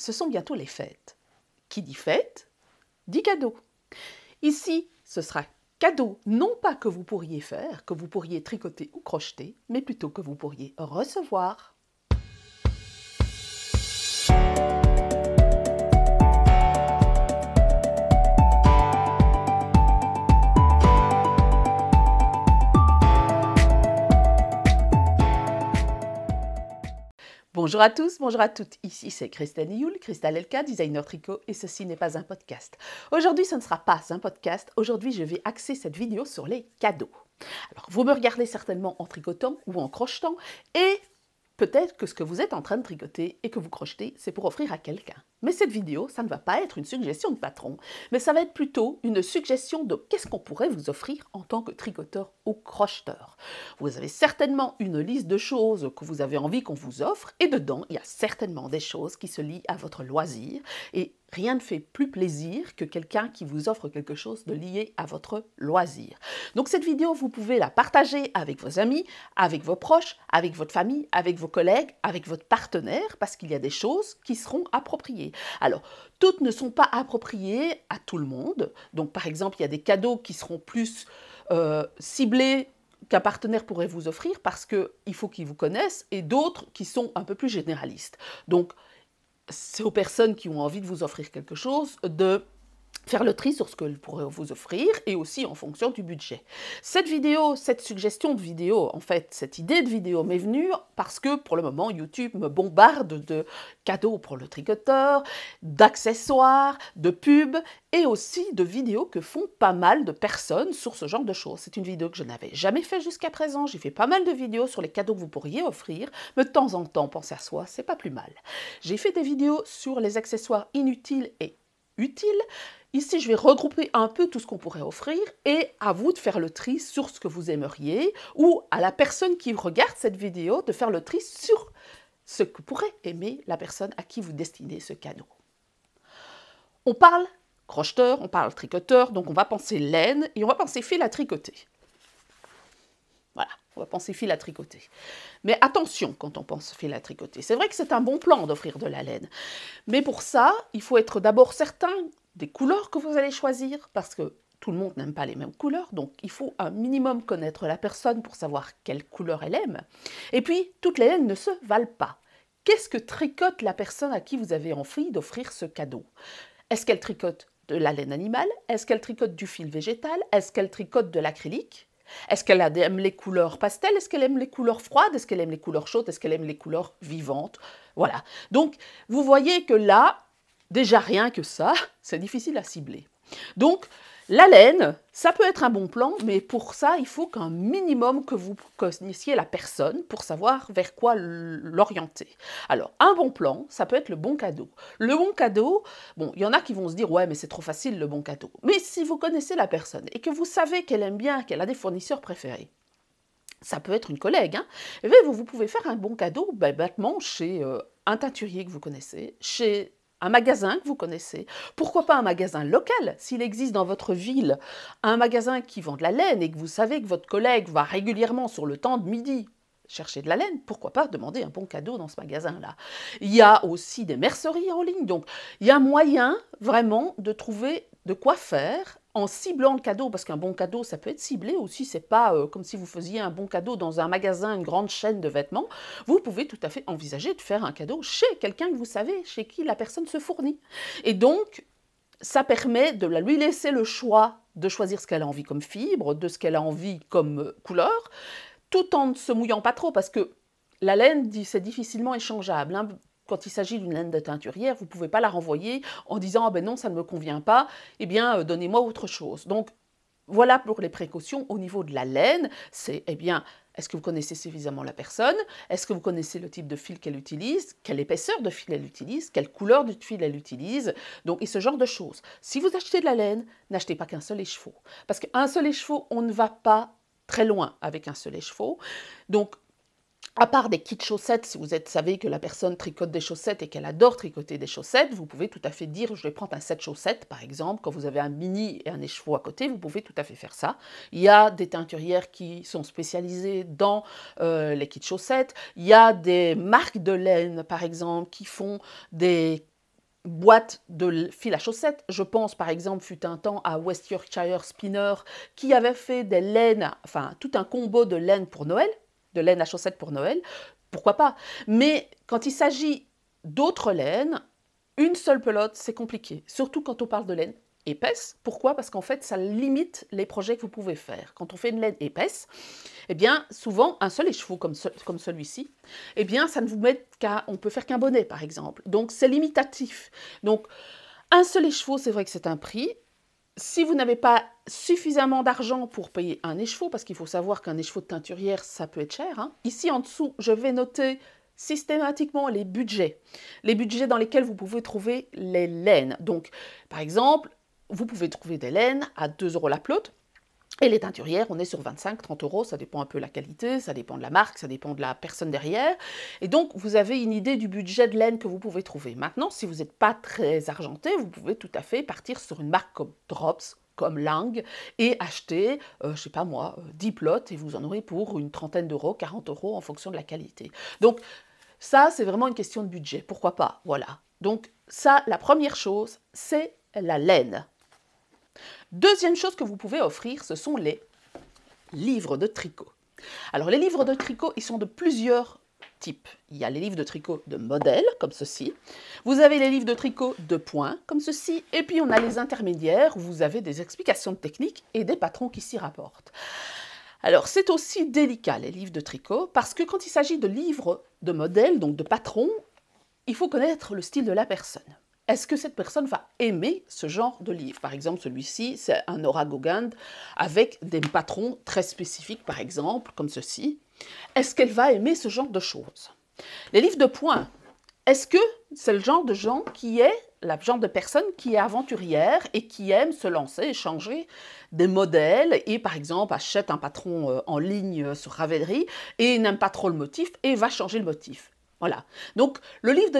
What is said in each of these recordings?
ce sont bientôt les fêtes. Qui dit fête, dit cadeau. Ici, ce sera cadeau, non pas que vous pourriez faire, que vous pourriez tricoter ou crocheter, mais plutôt que vous pourriez recevoir. Bonjour à tous, bonjour à toutes. Ici c'est Christelle Youl, Christelle Elka, designer tricot, et ceci n'est pas un podcast. Aujourd'hui, ce ne sera pas un podcast. Aujourd'hui, je vais axer cette vidéo sur les cadeaux. Alors, vous me regardez certainement en tricotant ou en crochetant, et Peut-être que ce que vous êtes en train de tricoter et que vous crochetez, c'est pour offrir à quelqu'un. Mais cette vidéo, ça ne va pas être une suggestion de patron, mais ça va être plutôt une suggestion de qu'est-ce qu'on pourrait vous offrir en tant que tricoteur ou crocheteur. Vous avez certainement une liste de choses que vous avez envie qu'on vous offre, et dedans, il y a certainement des choses qui se lient à votre loisir, et Rien ne fait plus plaisir que quelqu'un qui vous offre quelque chose de lié à votre loisir. Donc cette vidéo, vous pouvez la partager avec vos amis, avec vos proches, avec votre famille, avec vos collègues, avec votre partenaire, parce qu'il y a des choses qui seront appropriées. Alors, toutes ne sont pas appropriées à tout le monde. Donc par exemple, il y a des cadeaux qui seront plus euh, ciblés qu'un partenaire pourrait vous offrir parce qu'il faut qu'il vous connaisse, et d'autres qui sont un peu plus généralistes. Donc, c'est aux personnes qui ont envie de vous offrir quelque chose de faire le tri sur ce que pourrait vous offrir et aussi en fonction du budget. Cette vidéo, cette suggestion de vidéo, en fait, cette idée de vidéo m'est venue parce que pour le moment, YouTube me bombarde de cadeaux pour le tricoteur, d'accessoires, de pubs et aussi de vidéos que font pas mal de personnes sur ce genre de choses. C'est une vidéo que je n'avais jamais fait jusqu'à présent. J'ai fait pas mal de vidéos sur les cadeaux que vous pourriez offrir, mais de temps en temps, penser à soi, c'est pas plus mal. J'ai fait des vidéos sur les accessoires inutiles et utile. Ici, je vais regrouper un peu tout ce qu'on pourrait offrir et à vous de faire le tri sur ce que vous aimeriez ou à la personne qui regarde cette vidéo de faire le tri sur ce que pourrait aimer la personne à qui vous destinez ce cadeau. On parle crocheteur, on parle tricoteur, donc on va penser laine et on va penser fil à tricoter. Voilà, on va penser fil à tricoter. Mais attention quand on pense fil à tricoter. C'est vrai que c'est un bon plan d'offrir de la laine. Mais pour ça, il faut être d'abord certain des couleurs que vous allez choisir, parce que tout le monde n'aime pas les mêmes couleurs, donc il faut un minimum connaître la personne pour savoir quelle couleur elle aime. Et puis, toutes les laines ne se valent pas. Qu'est-ce que tricote la personne à qui vous avez envie d'offrir ce cadeau Est-ce qu'elle tricote de la laine animale Est-ce qu'elle tricote du fil végétal Est-ce qu'elle tricote de l'acrylique est-ce qu'elle aime les couleurs pastel Est-ce qu'elle aime les couleurs froides Est-ce qu'elle aime les couleurs chaudes Est-ce qu'elle aime les couleurs vivantes Voilà. Donc, vous voyez que là, déjà rien que ça, c'est difficile à cibler. Donc, la laine, ça peut être un bon plan, mais pour ça, il faut qu'un minimum que vous connaissiez la personne pour savoir vers quoi l'orienter. Alors, un bon plan, ça peut être le bon cadeau. Le bon cadeau, bon, il y en a qui vont se dire, ouais, mais c'est trop facile le bon cadeau. Mais si vous connaissez la personne et que vous savez qu'elle aime bien, qu'elle a des fournisseurs préférés, ça peut être une collègue, hein. eh ben, vous, vous, pouvez faire un bon cadeau, ben, bêtement, chez euh, un teinturier que vous connaissez, chez un magasin que vous connaissez. Pourquoi pas un magasin local S'il existe dans votre ville un magasin qui vend de la laine et que vous savez que votre collègue va régulièrement sur le temps de midi chercher de la laine, pourquoi pas demander un bon cadeau dans ce magasin-là. Il y a aussi des merceries en ligne, donc il y a moyen vraiment de trouver de quoi faire en ciblant le cadeau, parce qu'un bon cadeau, ça peut être ciblé aussi, c'est pas euh, comme si vous faisiez un bon cadeau dans un magasin, une grande chaîne de vêtements, vous pouvez tout à fait envisager de faire un cadeau chez quelqu'un que vous savez, chez qui la personne se fournit. Et donc, ça permet de lui laisser le choix de choisir ce qu'elle a envie comme fibre, de ce qu'elle a envie comme euh, couleur, tout en ne se mouillant pas trop, parce que la laine, c'est difficilement échangeable. Hein quand il s'agit d'une laine de teinturière, vous ne pouvez pas la renvoyer en disant ah ben non, ça ne me convient pas, eh bien euh, donnez-moi autre chose. Donc voilà pour les précautions au niveau de la laine, c'est eh bien est-ce que vous connaissez suffisamment la personne Est-ce que vous connaissez le type de fil qu'elle utilise Quelle épaisseur de fil elle utilise Quelle couleur de fil elle utilise Donc, et ce genre de choses. Si vous achetez de la laine, n'achetez pas qu'un seul écheveau. Parce qu'un seul écheveau, on ne va pas très loin avec un seul écheveau. Donc, à part des kits chaussettes, si vous êtes, savez que la personne tricote des chaussettes et qu'elle adore tricoter des chaussettes, vous pouvez tout à fait dire je vais prendre un set chaussettes par exemple. Quand vous avez un mini et un écheveau à côté, vous pouvez tout à fait faire ça. Il y a des teinturières qui sont spécialisées dans euh, les kits chaussettes. Il y a des marques de laine par exemple qui font des boîtes de fil à chaussettes. Je pense par exemple, fut un temps, à West Yorkshire Spinner qui avait fait des laines, enfin tout un combo de laine pour Noël de laine à chaussettes pour Noël, pourquoi pas. Mais quand il s'agit d'autres laines, une seule pelote, c'est compliqué, surtout quand on parle de laine épaisse. Pourquoi Parce qu'en fait, ça limite les projets que vous pouvez faire. Quand on fait une laine épaisse, eh bien, souvent, un seul écheveau comme, comme celui-ci, eh bien, ça ne vous met qu'à... On peut faire qu'un bonnet, par exemple. Donc, c'est limitatif. Donc, un seul écheveau, c'est vrai que c'est un prix si vous n'avez pas suffisamment d'argent pour payer un écheveau, parce qu'il faut savoir qu'un écheveau de teinturière, ça peut être cher, hein. ici en dessous, je vais noter systématiquement les budgets. Les budgets dans lesquels vous pouvez trouver les laines. Donc, par exemple, vous pouvez trouver des laines à 2 euros la pelote. Et les teinturières, on est sur 25-30 euros, ça dépend un peu de la qualité, ça dépend de la marque, ça dépend de la personne derrière. Et donc, vous avez une idée du budget de laine que vous pouvez trouver. Maintenant, si vous n'êtes pas très argenté, vous pouvez tout à fait partir sur une marque comme Drops, comme Lang, et acheter, euh, je sais pas moi, 10 euh, plots, et vous en aurez pour une trentaine d'euros, 40 euros en fonction de la qualité. Donc, ça, c'est vraiment une question de budget, pourquoi pas, voilà. Donc, ça, la première chose, c'est la laine. Deuxième chose que vous pouvez offrir, ce sont les livres de tricot. Alors les livres de tricot, ils sont de plusieurs types. Il y a les livres de tricot de modèle, comme ceci. Vous avez les livres de tricot de points, comme ceci. Et puis on a les intermédiaires, où vous avez des explications de techniques et des patrons qui s'y rapportent. Alors c'est aussi délicat les livres de tricot, parce que quand il s'agit de livres de modèle, donc de patrons, il faut connaître le style de la personne est-ce que cette personne va aimer ce genre de livre Par exemple, celui-ci, c'est un Gogand avec des patrons très spécifiques, par exemple, comme ceci. Est-ce qu'elle va aimer ce genre de choses Les livres de points, est-ce que c'est le genre de gens qui est la genre de personne qui est aventurière et qui aime se lancer, changer des modèles et par exemple achète un patron euh, en ligne euh, sur Ravelry et n'aime pas trop le motif et va changer le motif voilà. Donc, le livre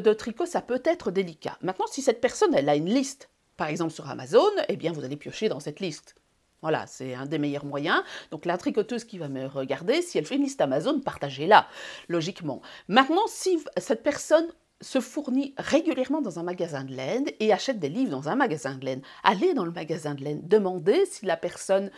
de, tricot, ça peut être délicat. Maintenant, si cette personne, elle a une liste, par exemple sur Amazon, eh bien, vous allez piocher dans cette liste. Voilà, c'est un des meilleurs moyens. Donc la tricoteuse qui va me regarder, si elle fait une liste Amazon, partagez-la, logiquement. Maintenant, si cette personne se fournit régulièrement dans un magasin de laine et achète des livres dans un magasin de laine, allez dans le magasin de laine, demandez si la personne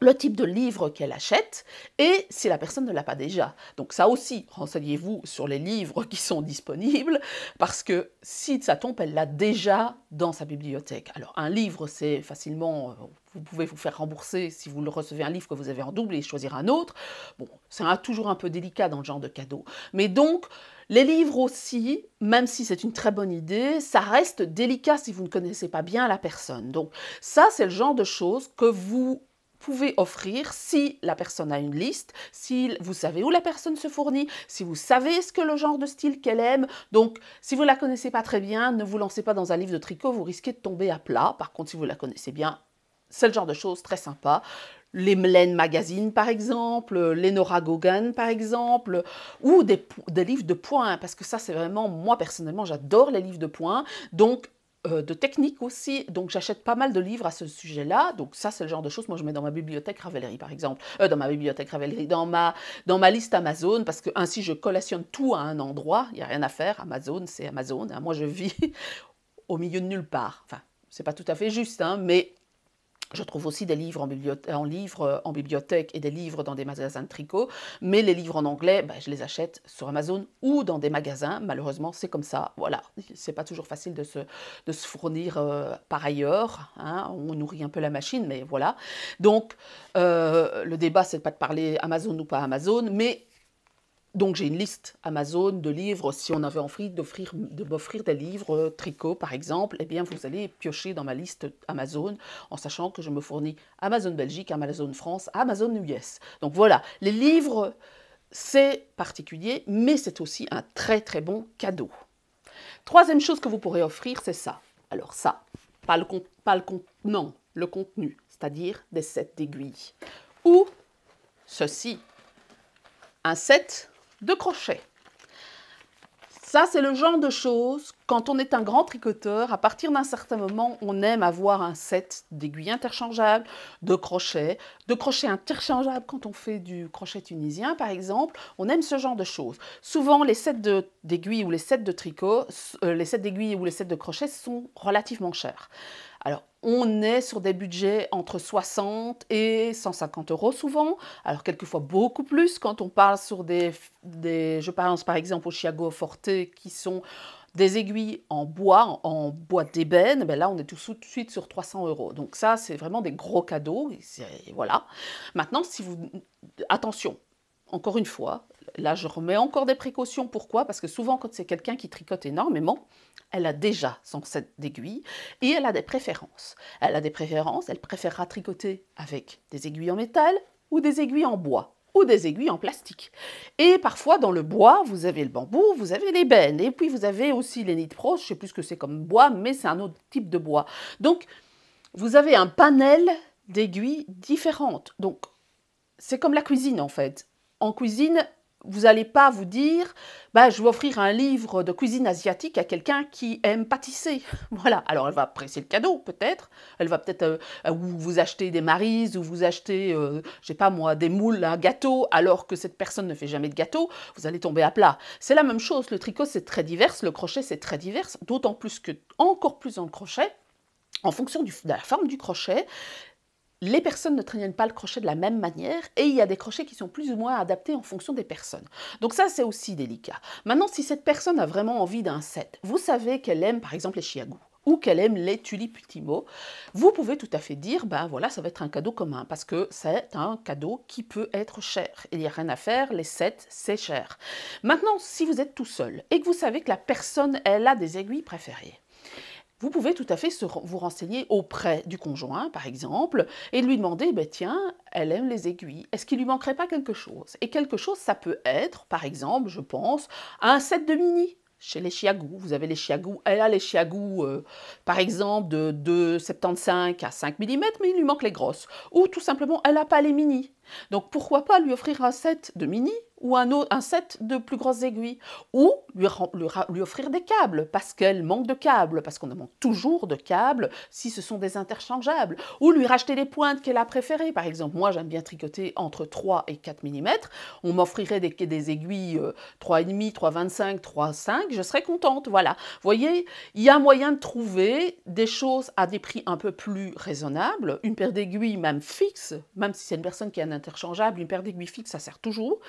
le type de livre qu'elle achète et si la personne ne l'a pas déjà. Donc ça aussi, renseignez-vous sur les livres qui sont disponibles parce que si ça tombe, elle l'a déjà dans sa bibliothèque. Alors un livre, c'est facilement, euh, vous pouvez vous faire rembourser si vous recevez un livre que vous avez en double et choisir un autre. Bon, c'est toujours un peu délicat dans le genre de cadeau. Mais donc, les livres aussi, même si c'est une très bonne idée, ça reste délicat si vous ne connaissez pas bien la personne. Donc ça, c'est le genre de choses que vous pouvez offrir si la personne a une liste, si vous savez où la personne se fournit, si vous savez ce que le genre de style qu'elle aime. Donc, si vous la connaissez pas très bien, ne vous lancez pas dans un livre de tricot, vous risquez de tomber à plat. Par contre, si vous la connaissez bien, c'est le genre de choses très sympa. Les Mlen Magazine, par exemple, les Nora Gauguin, par exemple, ou des, des livres de points, parce que ça, c'est vraiment, moi, personnellement, j'adore les livres de points. Donc, euh, de technique aussi. Donc j'achète pas mal de livres à ce sujet-là. Donc ça, c'est le genre de choses. Moi, je mets dans ma bibliothèque Ravelry, par exemple. Euh, dans ma bibliothèque Ravelry, dans ma, dans ma liste Amazon, parce que ainsi, je collationne tout à un endroit. Il n'y a rien à faire. Amazon, c'est Amazon. Hein. Moi, je vis au milieu de nulle part. Enfin, c'est pas tout à fait juste, hein, mais je trouve aussi des livres en bibliothèque, euh, en bibliothèque et des livres dans des magasins de tricot, mais les livres en anglais, bah, je les achète sur Amazon ou dans des magasins. Malheureusement, c'est comme ça. Voilà, c'est pas toujours facile de se, fournir euh, par ailleurs. Hein. On nourrit un peu la machine, mais voilà. Donc, euh, le débat, c'est pas de parler Amazon ou pas Amazon, mais donc j'ai une liste Amazon de livres. Si on avait envie d'offrir, de m'offrir des livres euh, tricot par exemple, eh bien vous allez piocher dans ma liste Amazon en sachant que je me fournis Amazon Belgique, Amazon France, Amazon US. Donc voilà, les livres c'est particulier, mais c'est aussi un très très bon cadeau. Troisième chose que vous pourrez offrir, c'est ça. Alors ça, pas le, pas le, non, le contenu, c'est-à-dire des sets d'aiguilles. Ou ceci, un set de crochets. Ça, c'est le genre de choses, quand on est un grand tricoteur, à partir d'un certain moment, on aime avoir un set d'aiguilles interchangeables, de crochets, de crochets interchangeables quand on fait du crochet tunisien, par exemple. On aime ce genre de choses. Souvent, les sets d'aiguilles ou les sets de tricot, euh, les sets d'aiguilles ou les sets de crochets sont relativement chers on est sur des budgets entre 60 et 150 euros souvent, alors quelquefois beaucoup plus quand on parle sur des, je pense par exemple au Chiago Forte qui sont des aiguilles en bois, en bois d'ébène, ben là on est tout de suite sur 300 euros. Donc ça c'est vraiment des gros cadeaux, voilà. Maintenant si vous, attention, encore une fois, là je remets encore des précautions, pourquoi Parce que souvent quand c'est quelqu'un qui tricote énormément, elle a déjà son set d'aiguilles et elle a des préférences. Elle a des préférences, elle préférera tricoter avec des aiguilles en métal ou des aiguilles en bois ou des aiguilles en plastique. Et parfois, dans le bois, vous avez le bambou, vous avez l'ébène, et puis vous avez aussi les nids proches, je sais plus ce que c'est comme bois, mais c'est un autre type de bois. Donc, vous avez un panel d'aiguilles différentes. Donc, c'est comme la cuisine en fait. En cuisine, vous n'allez pas vous dire, bah, je vais offrir un livre de cuisine asiatique à quelqu'un qui aime pâtisser. Voilà, alors elle va apprécier le cadeau peut-être, elle va peut-être euh, vous acheter des marises ou vous acheter, euh, je ne sais pas moi, des moules un gâteau alors que cette personne ne fait jamais de gâteau, vous allez tomber à plat. C'est la même chose, le tricot c'est très divers, le crochet c'est très divers, d'autant plus que, encore plus en crochet, en fonction de la forme du crochet, les personnes ne traînent pas le crochet de la même manière et il y a des crochets qui sont plus ou moins adaptés en fonction des personnes. Donc ça, c'est aussi délicat. Maintenant, si cette personne a vraiment envie d'un set, vous savez qu'elle aime par exemple les chiagou ou qu'elle aime les tulipes vous pouvez tout à fait dire, ben voilà, ça va être un cadeau commun, parce que c'est un cadeau qui peut être cher. Il n'y a rien à faire, les sets, c'est cher. Maintenant, si vous êtes tout seul et que vous savez que la personne, elle a des aiguilles préférées, vous pouvez tout à fait vous renseigner auprès du conjoint, par exemple, et lui demander, bah, tiens, elle aime les aiguilles, est-ce qu'il lui manquerait pas quelque chose Et quelque chose, ça peut être, par exemple, je pense, un set de mini chez les Chiagou. Vous avez les Chiagou, elle a les Chiagou, euh, par exemple, de, de 75 à 5 mm, mais il lui manque les grosses. Ou tout simplement, elle n'a pas les mini. Donc pourquoi pas lui offrir un set de mini ou un, un set de plus grosses aiguilles, ou lui, offrir des câbles parce qu'elle manque de câbles, parce qu'on demande toujours de câbles si ce sont des interchangeables, ou lui racheter les pointes qu'elle a préférées. Par exemple, moi j'aime bien tricoter entre 3 et 4 mm, on m'offrirait des, des, aiguilles 3,5, 3,25, 3,5, je serais contente. Voilà, vous voyez, il y a moyen de trouver des choses à des prix un peu plus raisonnables, une paire d'aiguilles même fixe, même si c'est une personne qui a un interchangeable, une paire d'aiguilles fixe ça sert toujours.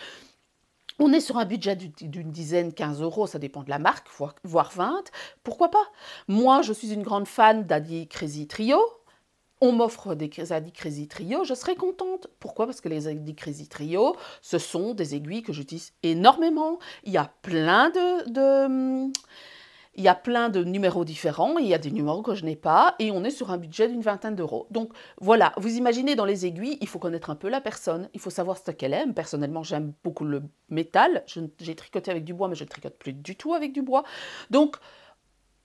On est sur un budget d'une dizaine, 15 euros, ça dépend de la marque, voire 20. Pourquoi pas Moi, je suis une grande fan d'Adi Crazy Trio. On m'offre des Adi Crazy Trio, je serai contente. Pourquoi Parce que les Adi Crazy Trio, ce sont des aiguilles que j'utilise énormément. Il y a plein de hum, il y a plein de numéros différents, il y a des numéros que je n'ai pas, et on est sur un budget d'une vingtaine d'euros. Donc voilà, vous imaginez dans les aiguilles, il faut connaître un peu la personne, il faut savoir ce qu'elle aime. Personnellement, j'aime beaucoup le métal. J'ai tricoté avec du bois, mais je ne tricote plus du tout avec du bois. Donc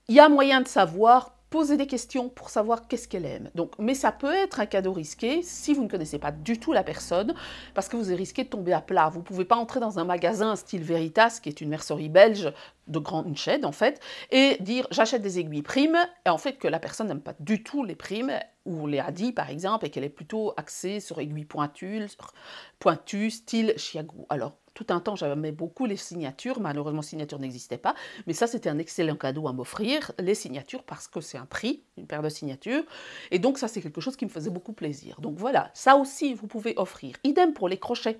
il y a moyen de savoir poser des questions pour savoir qu'est-ce qu'elle aime. Donc, mais ça peut être un cadeau risqué si vous ne connaissez pas du tout la personne, parce que vous risquez de tomber à plat. Vous ne pouvez pas entrer dans un magasin style Veritas, qui est une mercerie belge de grande chaîne en fait, et dire j'achète des aiguilles primes, et en fait que la personne n'aime pas du tout les primes, ou les hadis par exemple, et qu'elle est plutôt axée sur aiguilles pointues, style chiago. Alors tout un temps, j'aimais beaucoup les signatures. Malheureusement, signatures n'existaient pas. Mais ça, c'était un excellent cadeau à m'offrir, les signatures, parce que c'est un prix, une paire de signatures. Et donc, ça, c'est quelque chose qui me faisait beaucoup plaisir. Donc voilà, ça aussi, vous pouvez offrir. Idem pour les crochets.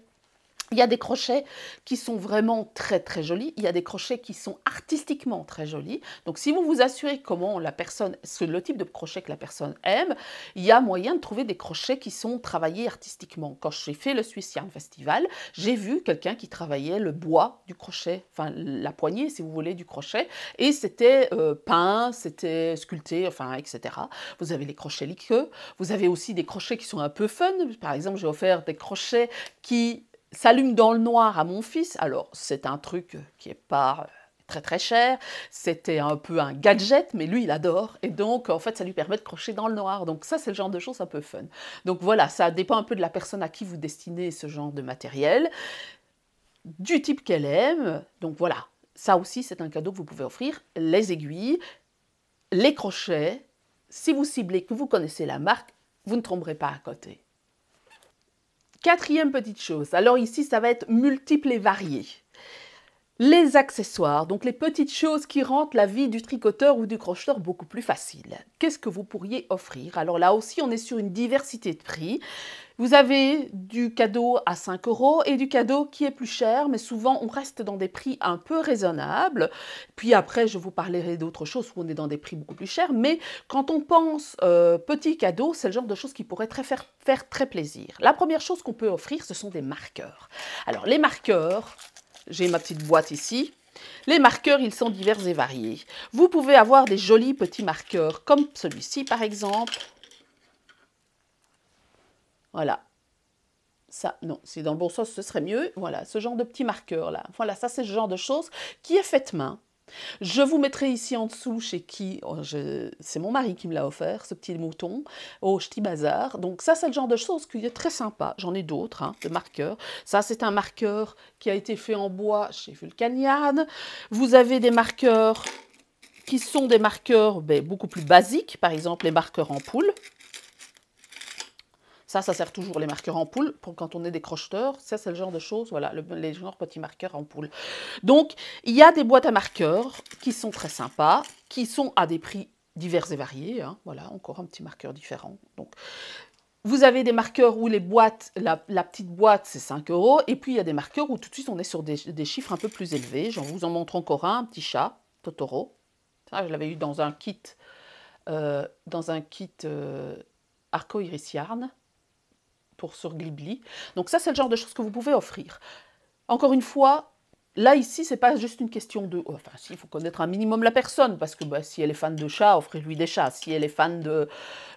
Il y a des crochets qui sont vraiment très très jolis, il y a des crochets qui sont artistiquement très jolis. Donc si vous vous assurez comment la personne, le type de crochet que la personne aime, il y a moyen de trouver des crochets qui sont travaillés artistiquement. Quand j'ai fait le Swiss Yarn Festival, j'ai vu quelqu'un qui travaillait le bois du crochet, enfin la poignée si vous voulez du crochet, et c'était euh, peint, c'était sculpté, enfin etc. Vous avez les crochets liqueux, vous avez aussi des crochets qui sont un peu fun. Par exemple, j'ai offert des crochets qui s'allume dans le noir à mon fils. Alors, c'est un truc qui est pas euh, très très cher, c'était un peu un gadget, mais lui il adore, et donc en fait ça lui permet de crocher dans le noir, donc ça c'est le genre de choses un peu fun. Donc voilà, ça dépend un peu de la personne à qui vous destinez ce genre de matériel, du type qu'elle aime, donc voilà, ça aussi c'est un cadeau que vous pouvez offrir, les aiguilles, les crochets, si vous ciblez que vous connaissez la marque, vous ne tomberez pas à côté. Quatrième petite chose, alors ici ça va être multiple et varié. Les accessoires, donc les petites choses qui rendent la vie du tricoteur ou du crocheteur beaucoup plus facile. Qu'est-ce que vous pourriez offrir Alors là aussi, on est sur une diversité de prix. Vous avez du cadeau à 5 euros et du cadeau qui est plus cher, mais souvent on reste dans des prix un peu raisonnables. Puis après, je vous parlerai d'autres choses où on est dans des prix beaucoup plus chers, mais quand on pense euh, petit cadeau, c'est le genre de choses qui pourrait très faire, faire très plaisir. La première chose qu'on peut offrir, ce sont des marqueurs. Alors les marqueurs, j'ai ma petite boîte ici. Les marqueurs, ils sont divers et variés. Vous pouvez avoir des jolis petits marqueurs, comme celui-ci par exemple. Voilà. Ça, non, c'est dans le bon sens, ce serait mieux. Voilà, ce genre de petits marqueurs là. Voilà, ça c'est ce genre de choses qui est faite main. Je vous mettrai ici en dessous chez qui, oh, c'est mon mari qui me l'a offert, ce petit mouton, au Ch'ti Bazar. Donc ça, c'est le genre de choses qui est très sympa. J'en ai d'autres, hein, de marqueurs. Ça, c'est un marqueur qui a été fait en bois chez Vulcanian. Vous avez des marqueurs qui sont des marqueurs ben, beaucoup plus basiques, par exemple les marqueurs en poule. Ça, ça sert toujours les marqueurs en poule pour quand on est crocheteurs. Ça, c'est le genre de choses, voilà, les genres petits marqueurs en poule. Donc, il y a des boîtes à marqueurs qui sont très sympas, qui sont à des prix divers et variés. Hein. Voilà, encore un petit marqueur différent. Donc, vous avez des marqueurs où les boîtes, la, petite boîte, c'est 5 euros. Et puis, il y a des marqueurs où tout de suite, on est sur des, chiffres un peu plus élevés. Je vous en montre encore un, un petit chat, Totoro. Ça, je l'avais eu dans un kit, euh, dans un kit euh, arco-iris yarn pour, sur Glibli Donc ça, c'est le genre de choses que vous pouvez offrir. Encore une fois, Là, ici, c'est pas juste une question de... Oh, enfin, si, il faut connaître un minimum la personne, parce que bah, si elle est fan de chats, offrez-lui des chats. Si elle est fan d'autre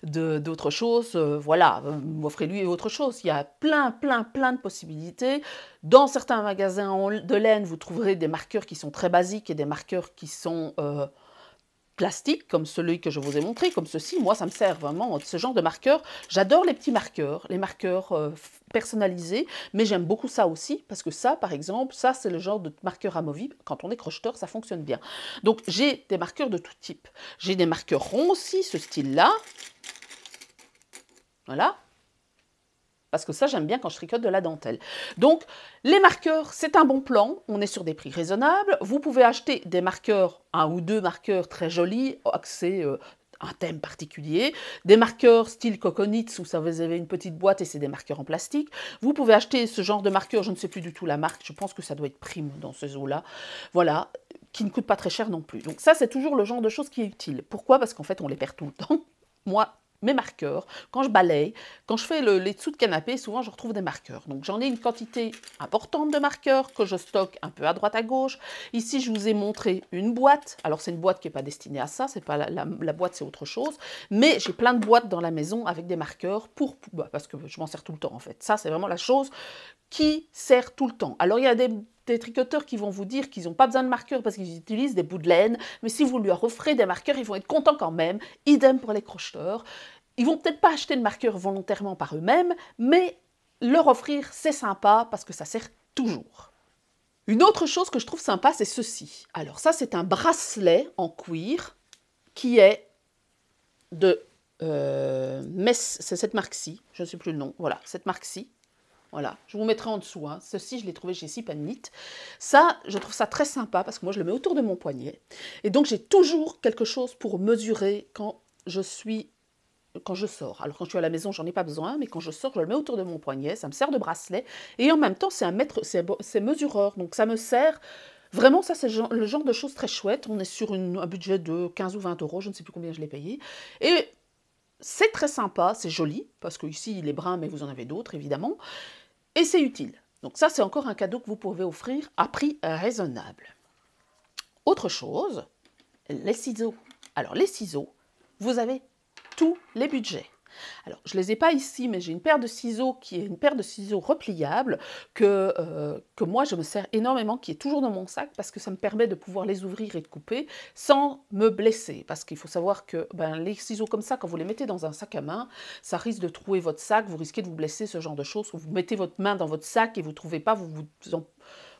de, d'autres choses, euh, voilà, euh, offrez-lui autre chose. Il y a plein, plein, plein de possibilités. Dans certains magasins de laine, vous trouverez des marqueurs qui sont très basiques et des marqueurs qui sont... Euh, plastique, comme celui que je vous ai montré, comme ceci, moi ça me sert vraiment, ce genre de marqueur. J'adore les petits marqueurs, les marqueurs euh, personnalisés, mais j'aime beaucoup ça aussi, parce que ça, par exemple, ça c'est le genre de marqueur amovible, quand on est crocheteur, ça fonctionne bien. Donc j'ai des marqueurs de tout type. J'ai des marqueurs ronds aussi, ce style-là. Voilà, parce que ça, j'aime bien quand je tricote de la dentelle. Donc, les marqueurs, c'est un bon plan. On est sur des prix raisonnables. Vous pouvez acheter des marqueurs, un ou deux marqueurs très jolis, axés oh, euh, un thème particulier, des marqueurs style Coconuts où ça vous avez une petite boîte et c'est des marqueurs en plastique. Vous pouvez acheter ce genre de marqueur, je ne sais plus du tout la marque, je pense que ça doit être Prime dans ce zoo-là. Voilà, qui ne coûte pas très cher non plus. Donc ça, c'est toujours le genre de choses qui est utile. Pourquoi Parce qu'en fait, on les perd tout le temps. Moi, mes marqueurs. Quand je balaye, quand je fais le, les dessous de canapé, souvent je retrouve des marqueurs. Donc j'en ai une quantité importante de marqueurs que je stocke un peu à droite à gauche. Ici, je vous ai montré une boîte. Alors c'est une boîte qui n'est pas destinée à ça, c'est pas la, boîte, c'est autre chose. Mais j'ai plein de boîtes dans la maison avec des marqueurs pour, bah, parce que je m'en sers tout le temps en fait. Ça, c'est vraiment la chose qui sert tout le temps. Alors il y a des des tricoteurs qui vont vous dire qu'ils n'ont pas besoin de marqueurs parce qu'ils utilisent des bouts de laine, mais si vous leur offrez des marqueurs, ils vont être contents quand même. Idem pour les crocheteurs. Ils vont peut-être pas acheter de marqueurs volontairement par eux-mêmes, mais leur offrir, c'est sympa parce que ça sert toujours. Une autre chose que je trouve sympa, c'est ceci. Alors ça, c'est un bracelet en cuir qui est de euh, c'est cette marque-ci, je ne sais plus le nom, voilà, cette marque-ci, voilà, je vous mettrai en dessous. Hein. Ceci, je l'ai trouvé chez Sipanit. Ça, je trouve ça très sympa parce que moi, je le mets autour de mon poignet. Et donc, j'ai toujours quelque chose pour mesurer quand je suis quand je sors. Alors quand je suis à la maison, j'en ai pas besoin, mais quand je sors, je le mets autour de mon poignet, ça me sert de bracelet, et en même temps, c'est un mètre, c'est mesureur, donc ça me sert. Vraiment, ça, c'est le genre de choses très chouettes. On est sur une, un budget de 15 ou 20 euros, je ne sais plus combien je l'ai payé. Et c'est très sympa, c'est joli, parce que ici, il est brun, mais vous en avez d'autres, évidemment et c'est utile. Donc ça, c'est encore un cadeau que vous pouvez offrir à prix euh, raisonnable. Autre chose, les ciseaux. Alors les ciseaux, vous avez tous les budgets. Alors, je ne les ai pas ici, mais j'ai une paire de ciseaux qui est une paire de ciseaux repliables que, euh, que moi, je me sers énormément, qui est toujours dans mon sac, parce que ça me permet de pouvoir les ouvrir et de couper sans me blesser. Parce qu'il faut savoir que ben, les ciseaux comme ça, quand vous les mettez dans un sac à main, ça risque de trouer votre sac, vous risquez de vous blesser, ce genre de choses. Vous mettez votre main dans votre sac et vous ne trouvez pas, vous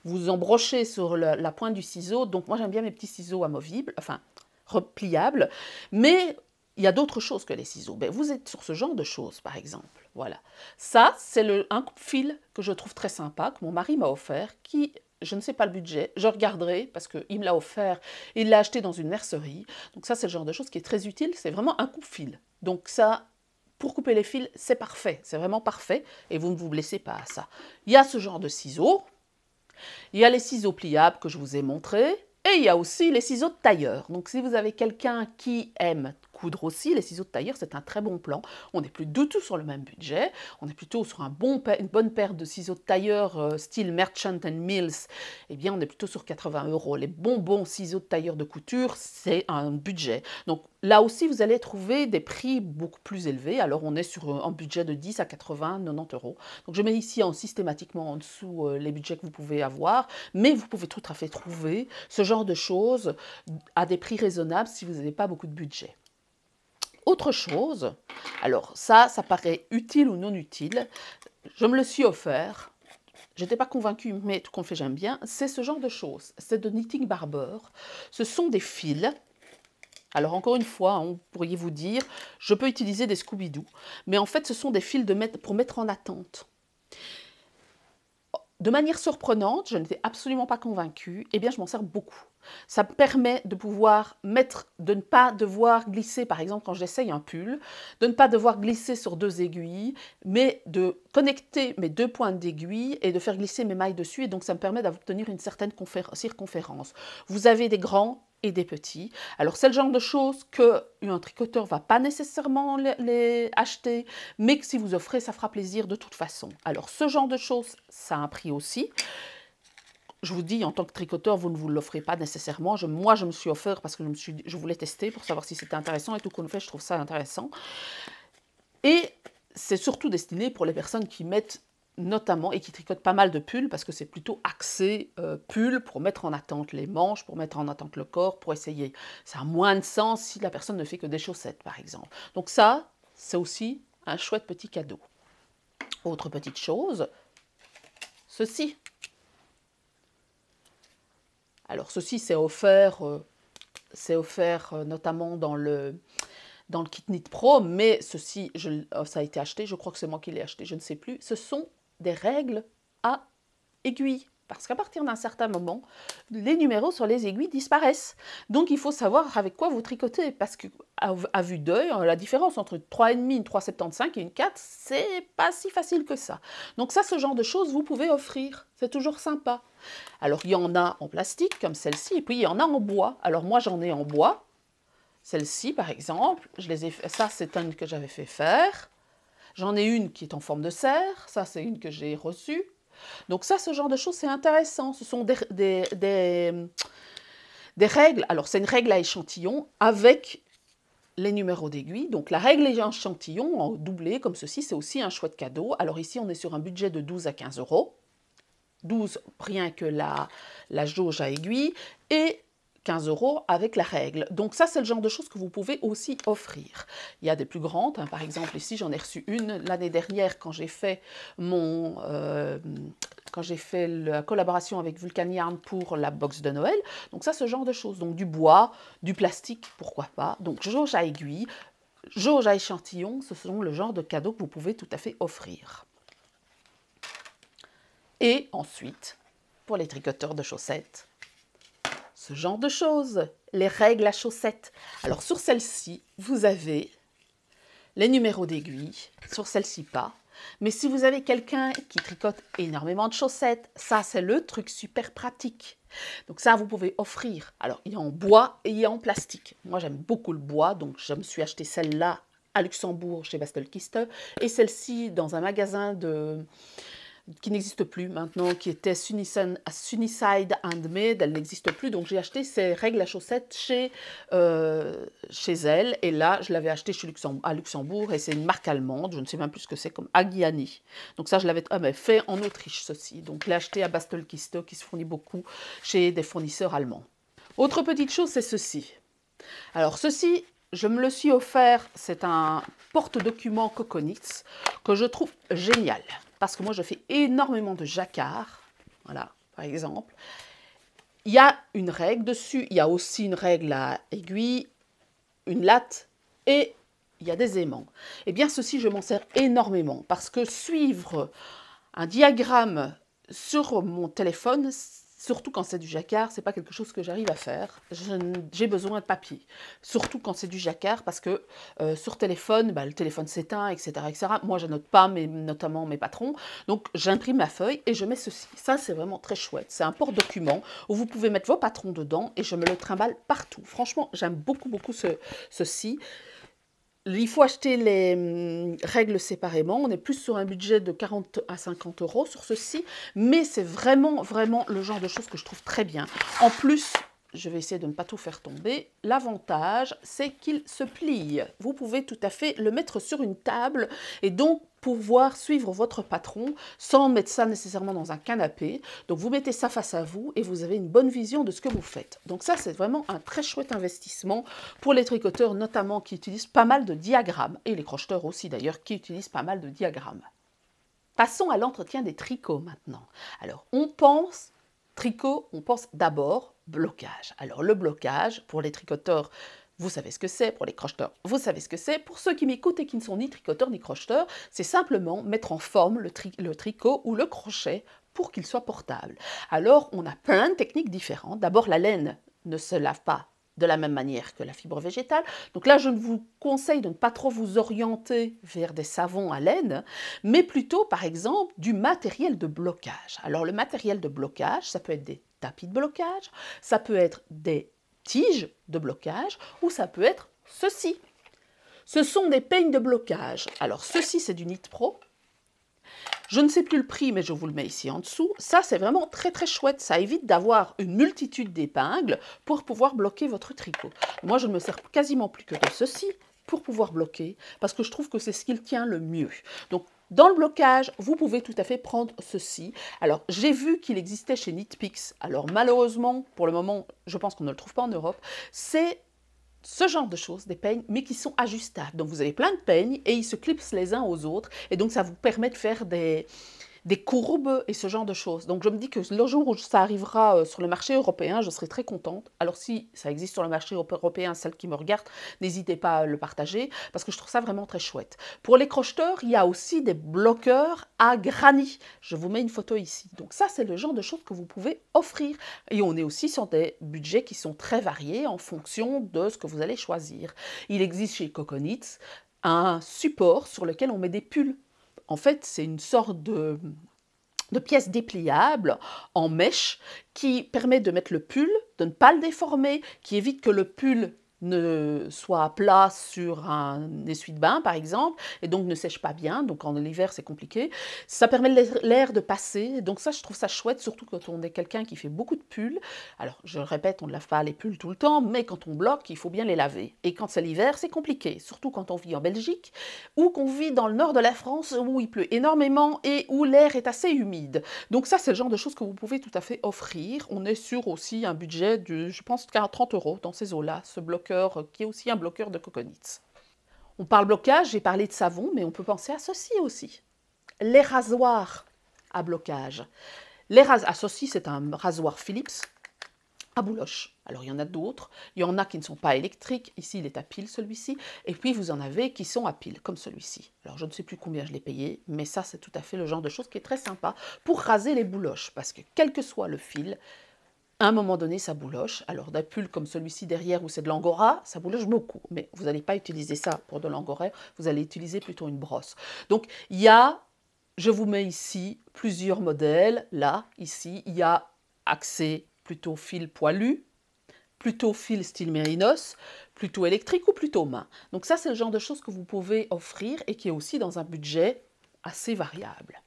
vous embrochez sur la pointe du ciseau. Donc moi j'aime bien mes petits ciseaux amovibles, enfin repliables. Mais il y a d'autres choses que les ciseaux. Ben, vous êtes sur ce genre de choses, par exemple. Voilà. Ça, c'est un coupe-fil que je trouve très sympa, que mon mari m'a offert, qui, je ne sais pas le budget, je regarderai, parce qu'il me l'a offert, il l'a acheté dans une mercerie. Donc ça, c'est le genre de chose qui est très utile, c'est vraiment un coupe-fil. Donc ça, pour couper les fils, c'est parfait, c'est vraiment parfait, et vous ne vous blessez pas à ça. Il y a ce genre de ciseaux, il y a les ciseaux pliables que je vous ai montrés, et il y a aussi les ciseaux de tailleur. Donc si vous avez quelqu'un qui aime coudre aussi. Les ciseaux de tailleur, c'est un très bon plan. On n'est plus du tout sur le même budget. On est plutôt sur un bon, une bonne paire de ciseaux de tailleur euh, style Merchant and Mills. Eh bien, on est plutôt sur 80 euros. Les bons bons ciseaux de tailleur de couture, c'est un budget. Donc là aussi, vous allez trouver des prix beaucoup plus élevés. Alors, on est sur euh, un budget de 10 à 80, 90 euros. Donc, je mets ici en systématiquement en dessous euh, les budgets que vous pouvez avoir. Mais vous pouvez tout à fait trouver ce genre de choses à des prix raisonnables si vous n'avez pas beaucoup de budget autre chose. Alors ça, ça paraît utile ou non utile. Je me le suis offert. Je n'étais pas convaincue, mais tout qu'on fait, j'aime bien. C'est ce genre de choses. C'est de Knitting Barber. Ce sont des fils. Alors encore une fois, on hein, pourriez vous dire, je peux utiliser des Scooby-Doo. Mais en fait, ce sont des fils de pour mettre en attente de manière surprenante, je n'étais absolument pas convaincue, eh bien je m'en sers beaucoup. Ça me permet de pouvoir mettre, de ne pas devoir glisser, par exemple quand j'essaye un pull, de ne pas devoir glisser sur deux aiguilles, mais de connecter mes deux points d'aiguille et de faire glisser mes mailles dessus. Et donc ça me permet d'obtenir une certaine circonférence. Vous avez des grands et des petits. Alors c'est le genre de choses un tricoteur va pas nécessairement les, acheter, mais que si vous offrez, ça fera plaisir de toute façon. Alors ce genre de choses, ça a un prix aussi. Je vous dis, en tant que tricoteur, vous ne vous l'offrez pas nécessairement. moi, je me suis offert parce que je, me suis, je voulais tester pour savoir si c'était intéressant. Et tout qu'on fait, je trouve ça intéressant. Et c'est surtout destiné pour les personnes qui mettent notamment, et qui tricote pas mal de pulls, parce que c'est plutôt axé euh, pull pour mettre en attente les manches, pour mettre en attente le corps, pour essayer. Ça a moins de sens si la personne ne fait que des chaussettes, par exemple. Donc ça, c'est aussi un chouette petit cadeau. Autre petite chose, ceci. Alors ceci, c'est offert, euh, c'est offert euh, notamment dans le, dans le kit Knit Pro, mais ceci, ça a été acheté, je crois que c'est moi qui l'ai acheté, je ne sais plus. Ce sont des règles à aiguilles. Parce qu'à partir d'un certain moment, les numéros sur les aiguilles disparaissent. Donc il faut savoir avec quoi vous tricotez. Parce qu'à à vue d'œil, hein, la différence entre 3,5, une 3,75 et une 4, c'est pas si facile que ça. Donc ça, ce genre de choses, vous pouvez offrir. C'est toujours sympa. Alors il y en a en plastique, comme celle-ci, et puis il y en a en bois. Alors moi, j'en ai en bois. Celle-ci, par exemple, je les ai fait... ça, c'est une que j'avais fait faire. J'en ai une qui est en forme de serre, ça c'est une que j'ai reçue. Donc ça, ce genre de choses, c'est intéressant. Ce sont des, des, règles. Alors c'est une règle à échantillon avec les numéros d'aiguille. Donc la règle et échantillon en doublé comme ceci, c'est aussi un chouette cadeau. Alors ici, on est sur un budget de 12 à 15 euros. 12 rien que la, la jauge à aiguille et 15 euros avec la règle. Donc ça, c'est le genre de choses que vous pouvez aussi offrir. Il y a des plus grandes, hein. par exemple ici, j'en ai reçu une l'année dernière quand j'ai fait mon... Euh, quand j'ai fait la collaboration avec Vulcan Yarn pour la box de Noël. Donc ça, ce genre de choses. Donc du bois, du plastique, pourquoi pas. Donc jauge à aiguille, jauge à échantillon, ce sont le genre de cadeaux que vous pouvez tout à fait offrir. Et ensuite, pour les tricoteurs de chaussettes, genre de choses, les règles à chaussettes. Alors sur celle-ci, vous avez les numéros d'aiguille, sur celle-ci pas. Mais si vous avez quelqu'un qui tricote énormément de chaussettes, ça c'est le truc super pratique. Donc ça, vous pouvez offrir. Alors, il a en bois et il a en plastique. Moi, j'aime beaucoup le bois, donc je me suis acheté celle-là à Luxembourg chez Bastelkiste et celle-ci dans un magasin de, qui n'existe plus maintenant, qui était Sunnyside Handmade, elle n'existe plus. Donc j'ai acheté ces règles à chaussettes chez, euh, chez elle. Et là, je l'avais acheté chez Luxembourg, à Luxembourg et c'est une marque allemande, je ne sais même plus ce que c'est, comme Aguiani. Donc ça, je l'avais ah, fait en Autriche, ceci. Donc l'ai acheté à Bastelkiste, qui se fournit beaucoup chez des fournisseurs allemands. Autre petite chose, c'est ceci. Alors ceci, je me le suis offert, c'est un porte-document Coconix, que je trouve génial parce que moi je fais énormément de jacquard, voilà, par exemple. Il y a une règle dessus, il y a aussi une règle à aiguille, une latte et il y a des aimants. Eh bien, ceci, je m'en sers énormément parce que suivre un diagramme sur mon téléphone, Surtout quand c'est du jacquard, c'est pas quelque chose que j'arrive à faire. J'ai besoin de papier. Surtout quand c'est du jacquard, parce que euh, sur téléphone, bah, le téléphone s'éteint, etc., Moi, je note pas, mais notamment mes patrons. Donc, j'imprime ma feuille et je mets ceci. Ça, c'est vraiment très chouette. C'est un porte-document où vous pouvez mettre vos patrons dedans et je me le trimballe partout. Franchement, j'aime beaucoup, beaucoup ce, ceci il faut acheter les hum, règles séparément. On est plus sur un budget de 40 à 50 euros sur ceci. Mais c'est vraiment, vraiment le genre de choses que je trouve très bien. En plus, je vais essayer de ne pas tout faire tomber. L'avantage, c'est qu'il se plie. Vous pouvez tout à fait le mettre sur une table et donc pouvoir suivre votre patron sans mettre ça nécessairement dans un canapé. Donc vous mettez ça face à vous et vous avez une bonne vision de ce que vous faites. Donc ça, c'est vraiment un très chouette investissement pour les tricoteurs, notamment qui utilisent pas mal de diagrammes, et les crocheteurs aussi d'ailleurs, qui utilisent pas mal de diagrammes. Passons à l'entretien des tricots maintenant. Alors, on pense tricot, on pense d'abord blocage. Alors le blocage, pour les tricoteurs, vous savez ce que c'est, pour les crocheteurs, vous savez ce que c'est. Pour ceux qui m'écoutent et qui ne sont ni tricoteurs ni crocheteurs, c'est simplement mettre en forme le, tricot ou le crochet pour qu'il soit portable. Alors on a plein de techniques différentes. D'abord la laine ne se lave pas de la même manière que la fibre végétale. Donc là, je vous conseille de ne pas trop vous orienter vers des savons à laine, mais plutôt, par exemple, du matériel de blocage. Alors le matériel de blocage, ça peut être des tapis de blocage, ça peut être des tiges de blocage ou ça peut être ceci. Ce sont des peignes de blocage. Alors ceci c'est du Nit Pro. Je ne sais plus le prix mais je vous le mets ici en dessous. Ça c'est vraiment très très chouette. Ça évite d'avoir une multitude d'épingles pour pouvoir bloquer votre tricot. Moi je ne me sers quasiment plus que de ceci pour pouvoir bloquer parce que je trouve que c'est ce qu'il tient le mieux. Donc dans le blocage, vous pouvez tout à fait prendre ceci. Alors, j'ai vu qu'il existait chez Nitpix. Alors, malheureusement, pour le moment, je pense qu'on ne le trouve pas en Europe. C'est ce genre de choses, des peignes, mais qui sont ajustables. Donc vous avez plein de peignes et ils se clipsent les uns aux autres. Et donc ça vous permet de faire des, des courbes et ce genre de choses. Donc je me dis que le jour où ça arrivera euh, sur le marché européen, je serai très contente. Alors si ça existe sur le marché européen, celles qui me regardent, n'hésitez pas à le partager parce que je trouve ça vraiment très chouette. Pour les crocheteurs, il y a aussi des bloqueurs à granit. Je vous mets une photo ici. Donc ça, c'est le genre de choses que vous pouvez offrir. Et on est aussi sur des budgets qui sont très variés en fonction de ce que vous allez choisir. Il existe chez Coconuts un support sur lequel on met des pulls en fait, c'est une sorte de, pièce dépliable en mèche qui permet de mettre le pull, de ne pas le déformer, qui évite que le pull ne soit à plat sur un essuie-de-bain, par exemple, et donc ne sèche pas bien. Donc en hiver, c'est compliqué. Ça permet l'air de passer. Donc ça, je trouve ça chouette, surtout quand on est quelqu'un qui fait beaucoup de pulls. Alors, je le répète, on ne lave pas les pulls tout le temps, mais quand on bloque, il faut bien les laver. Et quand c'est l'hiver, c'est compliqué, surtout quand on vit en Belgique ou qu'on vit dans le nord de la France où il pleut énormément et où l'air est assez humide. Donc ça, c'est le genre de choses que vous pouvez tout à fait offrir. On est sur aussi un budget de, je pense, 30 euros dans ces eaux-là, ce bloc euh, qui est aussi un bloqueur de coconuts. On parle blocage, j'ai parlé de savon, mais on peut penser à ceci aussi. Les rasoirs à blocage. Les ras à ceci, c'est un rasoir Philips à bouloche. Alors il y en a d'autres, il y en a qui ne sont pas électriques, ici il est à pile celui-ci, et puis vous en avez qui sont à pile, comme celui-ci. Alors je ne sais plus combien je l'ai payé, mais ça c'est tout à fait le genre de chose qui est très sympa pour raser les bouloches, parce que quel que soit le fil, à un moment donné, ça bouloche. Alors d'un pull comme celui-ci derrière où c'est de l'angora, ça bouloche beaucoup. Mais vous n'allez pas utiliser ça pour de l'angora, vous allez utiliser plutôt une brosse. Donc il y a, je vous mets ici, plusieurs modèles. Là, ici, il y a accès plutôt fil poilu, plutôt fil style mérinos, plutôt électrique ou plutôt main. Donc ça, c'est le genre de choses que vous pouvez offrir et qui est aussi dans un budget assez variable.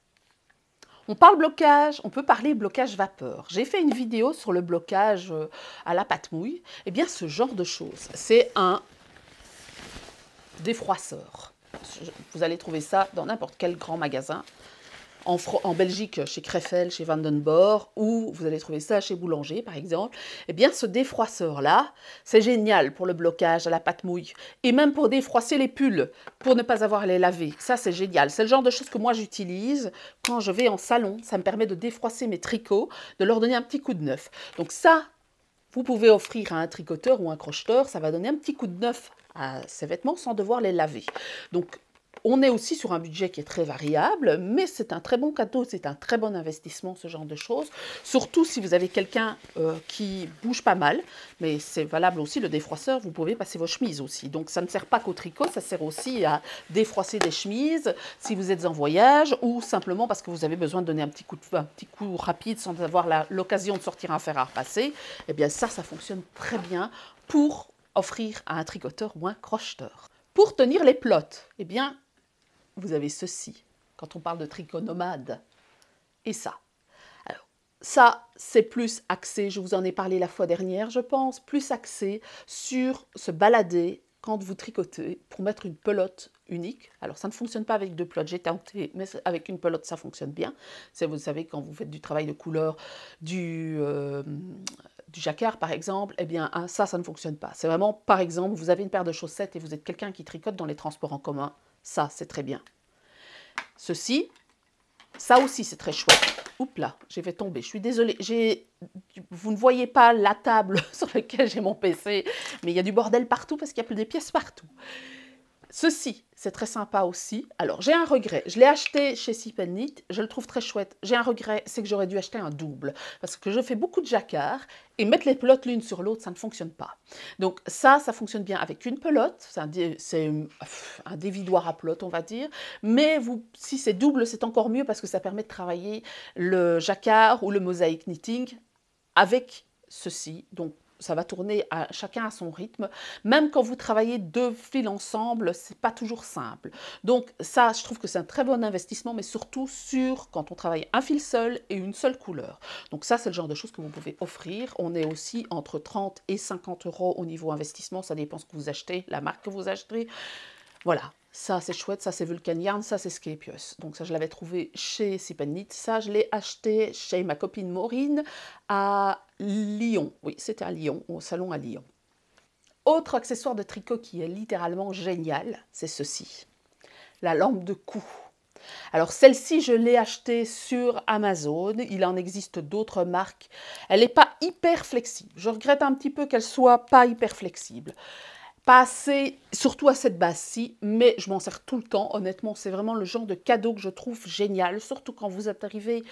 On parle blocage, on peut parler blocage vapeur. J'ai fait une vidéo sur le blocage euh, à la pâte mouille. Eh bien, ce genre de choses, c'est un défroisseur. Vous allez trouver ça dans n'importe quel grand magasin en, Belgique, chez Krefel, chez Vandenborg, ou vous allez trouver ça chez Boulanger, par exemple, eh bien, ce défroisseur-là, c'est génial pour le blocage à la pâte mouille, et même pour défroisser les pulls, pour ne pas avoir à les laver. Ça, c'est génial. C'est le genre de choses que moi, j'utilise quand je vais en salon. Ça me permet de défroisser mes tricots, de leur donner un petit coup de neuf. Donc ça, vous pouvez offrir à un tricoteur ou un crocheteur, ça va donner un petit coup de neuf à ses vêtements sans devoir les laver. Donc on est aussi sur un budget qui est très variable, mais c'est un très bon cadeau, c'est un très bon investissement, ce genre de choses. Surtout si vous avez quelqu'un euh, qui bouge pas mal, mais c'est valable aussi le défroisseur, vous pouvez passer vos chemises aussi. Donc ça ne sert pas qu'au tricot, ça sert aussi à défroisser des chemises si vous êtes en voyage ou simplement parce que vous avez besoin de donner un petit coup, de, un petit coup rapide sans avoir l'occasion de sortir un fer à repasser. Eh bien ça, ça fonctionne très bien pour offrir à un tricoteur ou un crocheteur. Pour tenir les plots, eh bien, vous avez ceci, quand on parle de tricot nomade, et ça. Alors, ça, c'est plus axé, je vous en ai parlé la fois dernière, je pense, plus axé sur se balader quand vous tricotez pour mettre une pelote unique. Alors ça ne fonctionne pas avec deux pelotes, j'ai tenté, mais avec une pelote ça fonctionne bien. C'est vous savez quand vous faites du travail de couleur, du, euh, jacquard par exemple, eh bien ça ça ne fonctionne pas. C'est vraiment par exemple vous avez une paire de chaussettes et vous êtes quelqu'un qui tricote dans les transports en commun. Ça, c'est très bien. Ceci, ça aussi, c'est très chouette. Oups là, j'ai fait tomber. Je suis désolée. Vous ne voyez pas la table sur laquelle j'ai mon PC, mais il y a du bordel partout parce qu'il y a plus des pièces partout. Ceci, c'est très sympa aussi. Alors, j'ai un regret. Je l'ai acheté chez Knit. Je le trouve très chouette. J'ai un regret, c'est que j'aurais dû acheter un double. Parce que je fais beaucoup de jacquard et mettre les pelotes l'une sur l'autre, ça ne fonctionne pas. Donc ça, ça fonctionne bien avec une pelote. C'est un, dévidoir à pelote, on va dire. Mais si c'est double, c'est encore mieux parce que ça permet de travailler le jacquard ou le mosaïque knitting avec ceci. Donc ça va tourner à, chacun à son rythme. Même quand vous travaillez deux fils ensemble, c'est pas toujours simple. Donc ça, je trouve que c'est un très bon investissement, mais surtout sur quand on travaille un fil seul et une seule couleur. Donc ça, c'est le genre de choses que vous pouvez offrir. On est aussi entre 30 et 50 euros au niveau investissement, ça dépend ce que vous achetez, la marque que vous achetez. Voilà, ça, c'est chouette, ça, c'est Vulcanian Yarn, ça, c'est Scapius. Donc ça, je l'avais trouvé chez Sipenit. Ça, je l'ai acheté chez ma copine Maureen à Lyon. Oui, c'était à Lyon, au salon à Lyon. Autre accessoire de tricot qui est littéralement génial, c'est ceci. La lampe de cou. Alors celle-ci, je l'ai achetée sur Amazon. Il en existe d'autres marques. Elle n'est pas hyper flexible. Je regrette un petit peu qu'elle soit pas hyper flexible passer, surtout à cette base ci mais je m'en sers tout le temps, honnêtement, c'est vraiment le genre de cadeau que je trouve génial, surtout quand vous êtes arrivé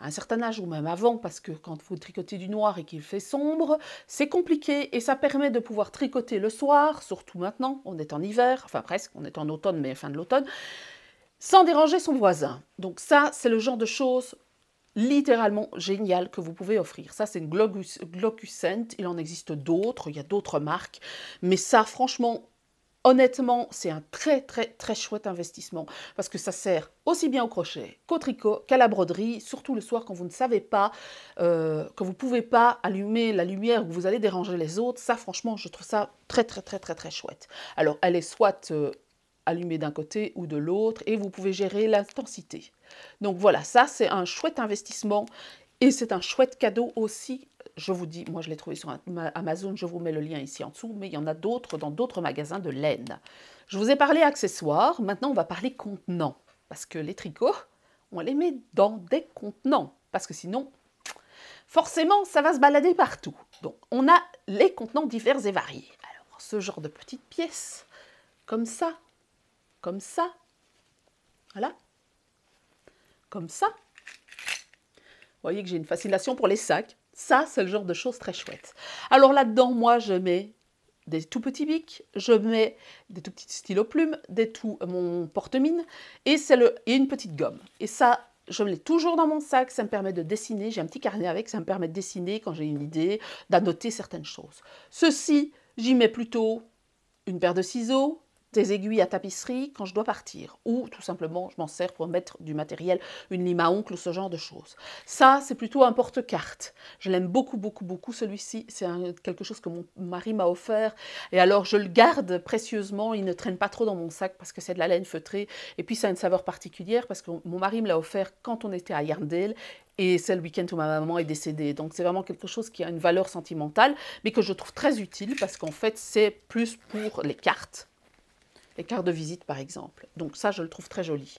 à un certain âge ou même avant, parce que quand vous tricotez du noir et qu'il fait sombre, c'est compliqué et ça permet de pouvoir tricoter le soir, surtout maintenant, on est en hiver, enfin presque, on est en automne, mais fin de l'automne, sans déranger son voisin. Donc ça, c'est le genre de choses littéralement génial que vous pouvez offrir. Ça, c'est une glocuscent, Il en existe d'autres. Il y a d'autres marques. Mais ça, franchement, honnêtement, c'est un très, très, très chouette investissement parce que ça sert aussi bien au crochet qu'au tricot, qu'à la broderie, surtout le soir quand vous ne savez pas, quand euh, que vous ne pouvez pas allumer la lumière ou que vous allez déranger les autres. Ça, franchement, je trouve ça très, très, très, très, très chouette. Alors, elle est soit euh, allumée d'un côté ou de l'autre et vous pouvez gérer l'intensité. Donc voilà, ça c'est un chouette investissement et c'est un chouette cadeau aussi. Je vous dis, moi je l'ai trouvé sur Amazon, je vous mets le lien ici en dessous, mais il y en a d'autres dans d'autres magasins de laine. Je vous ai parlé accessoires, maintenant on va parler contenants. Parce que les tricots, on les met dans des contenants. Parce que sinon, forcément, ça va se balader partout. Donc on a les contenants divers et variés. Alors ce genre de petites pièces, comme ça, comme ça, voilà, comme ça. Vous voyez que j'ai une fascination pour les sacs. Ça, c'est le genre de choses très chouette Alors là-dedans, moi, je mets des tout petits bics, je mets des tout petits stylos plumes, des tout mon porte-mine et c'est le et une petite gomme. Et ça je l'ai toujours dans mon sac, ça me permet de dessiner, j'ai un petit carnet avec, ça me permet de dessiner quand j'ai une idée, d'annoter certaines choses. Ceci, j'y mets plutôt une paire de ciseaux, des aiguilles à tapisserie quand je dois partir. Ou tout simplement, je m'en sers pour mettre du matériel, une lime à ou ce genre de choses. Ça, c'est plutôt un porte-carte. Je l'aime beaucoup, beaucoup, beaucoup celui-ci. C'est quelque chose que mon mari m'a offert. Et alors, je le garde précieusement. Il ne traîne pas trop dans mon sac parce que c'est de la laine feutrée. Et puis, ça a une saveur particulière parce que mon mari me l'a offert quand on était à Yarndale. Et c'est le week-end où ma maman est décédée. Donc c'est vraiment quelque chose qui a une valeur sentimentale, mais que je trouve très utile parce qu'en fait c'est plus pour les cartes les cartes de visite par exemple. Donc ça, je le trouve très joli.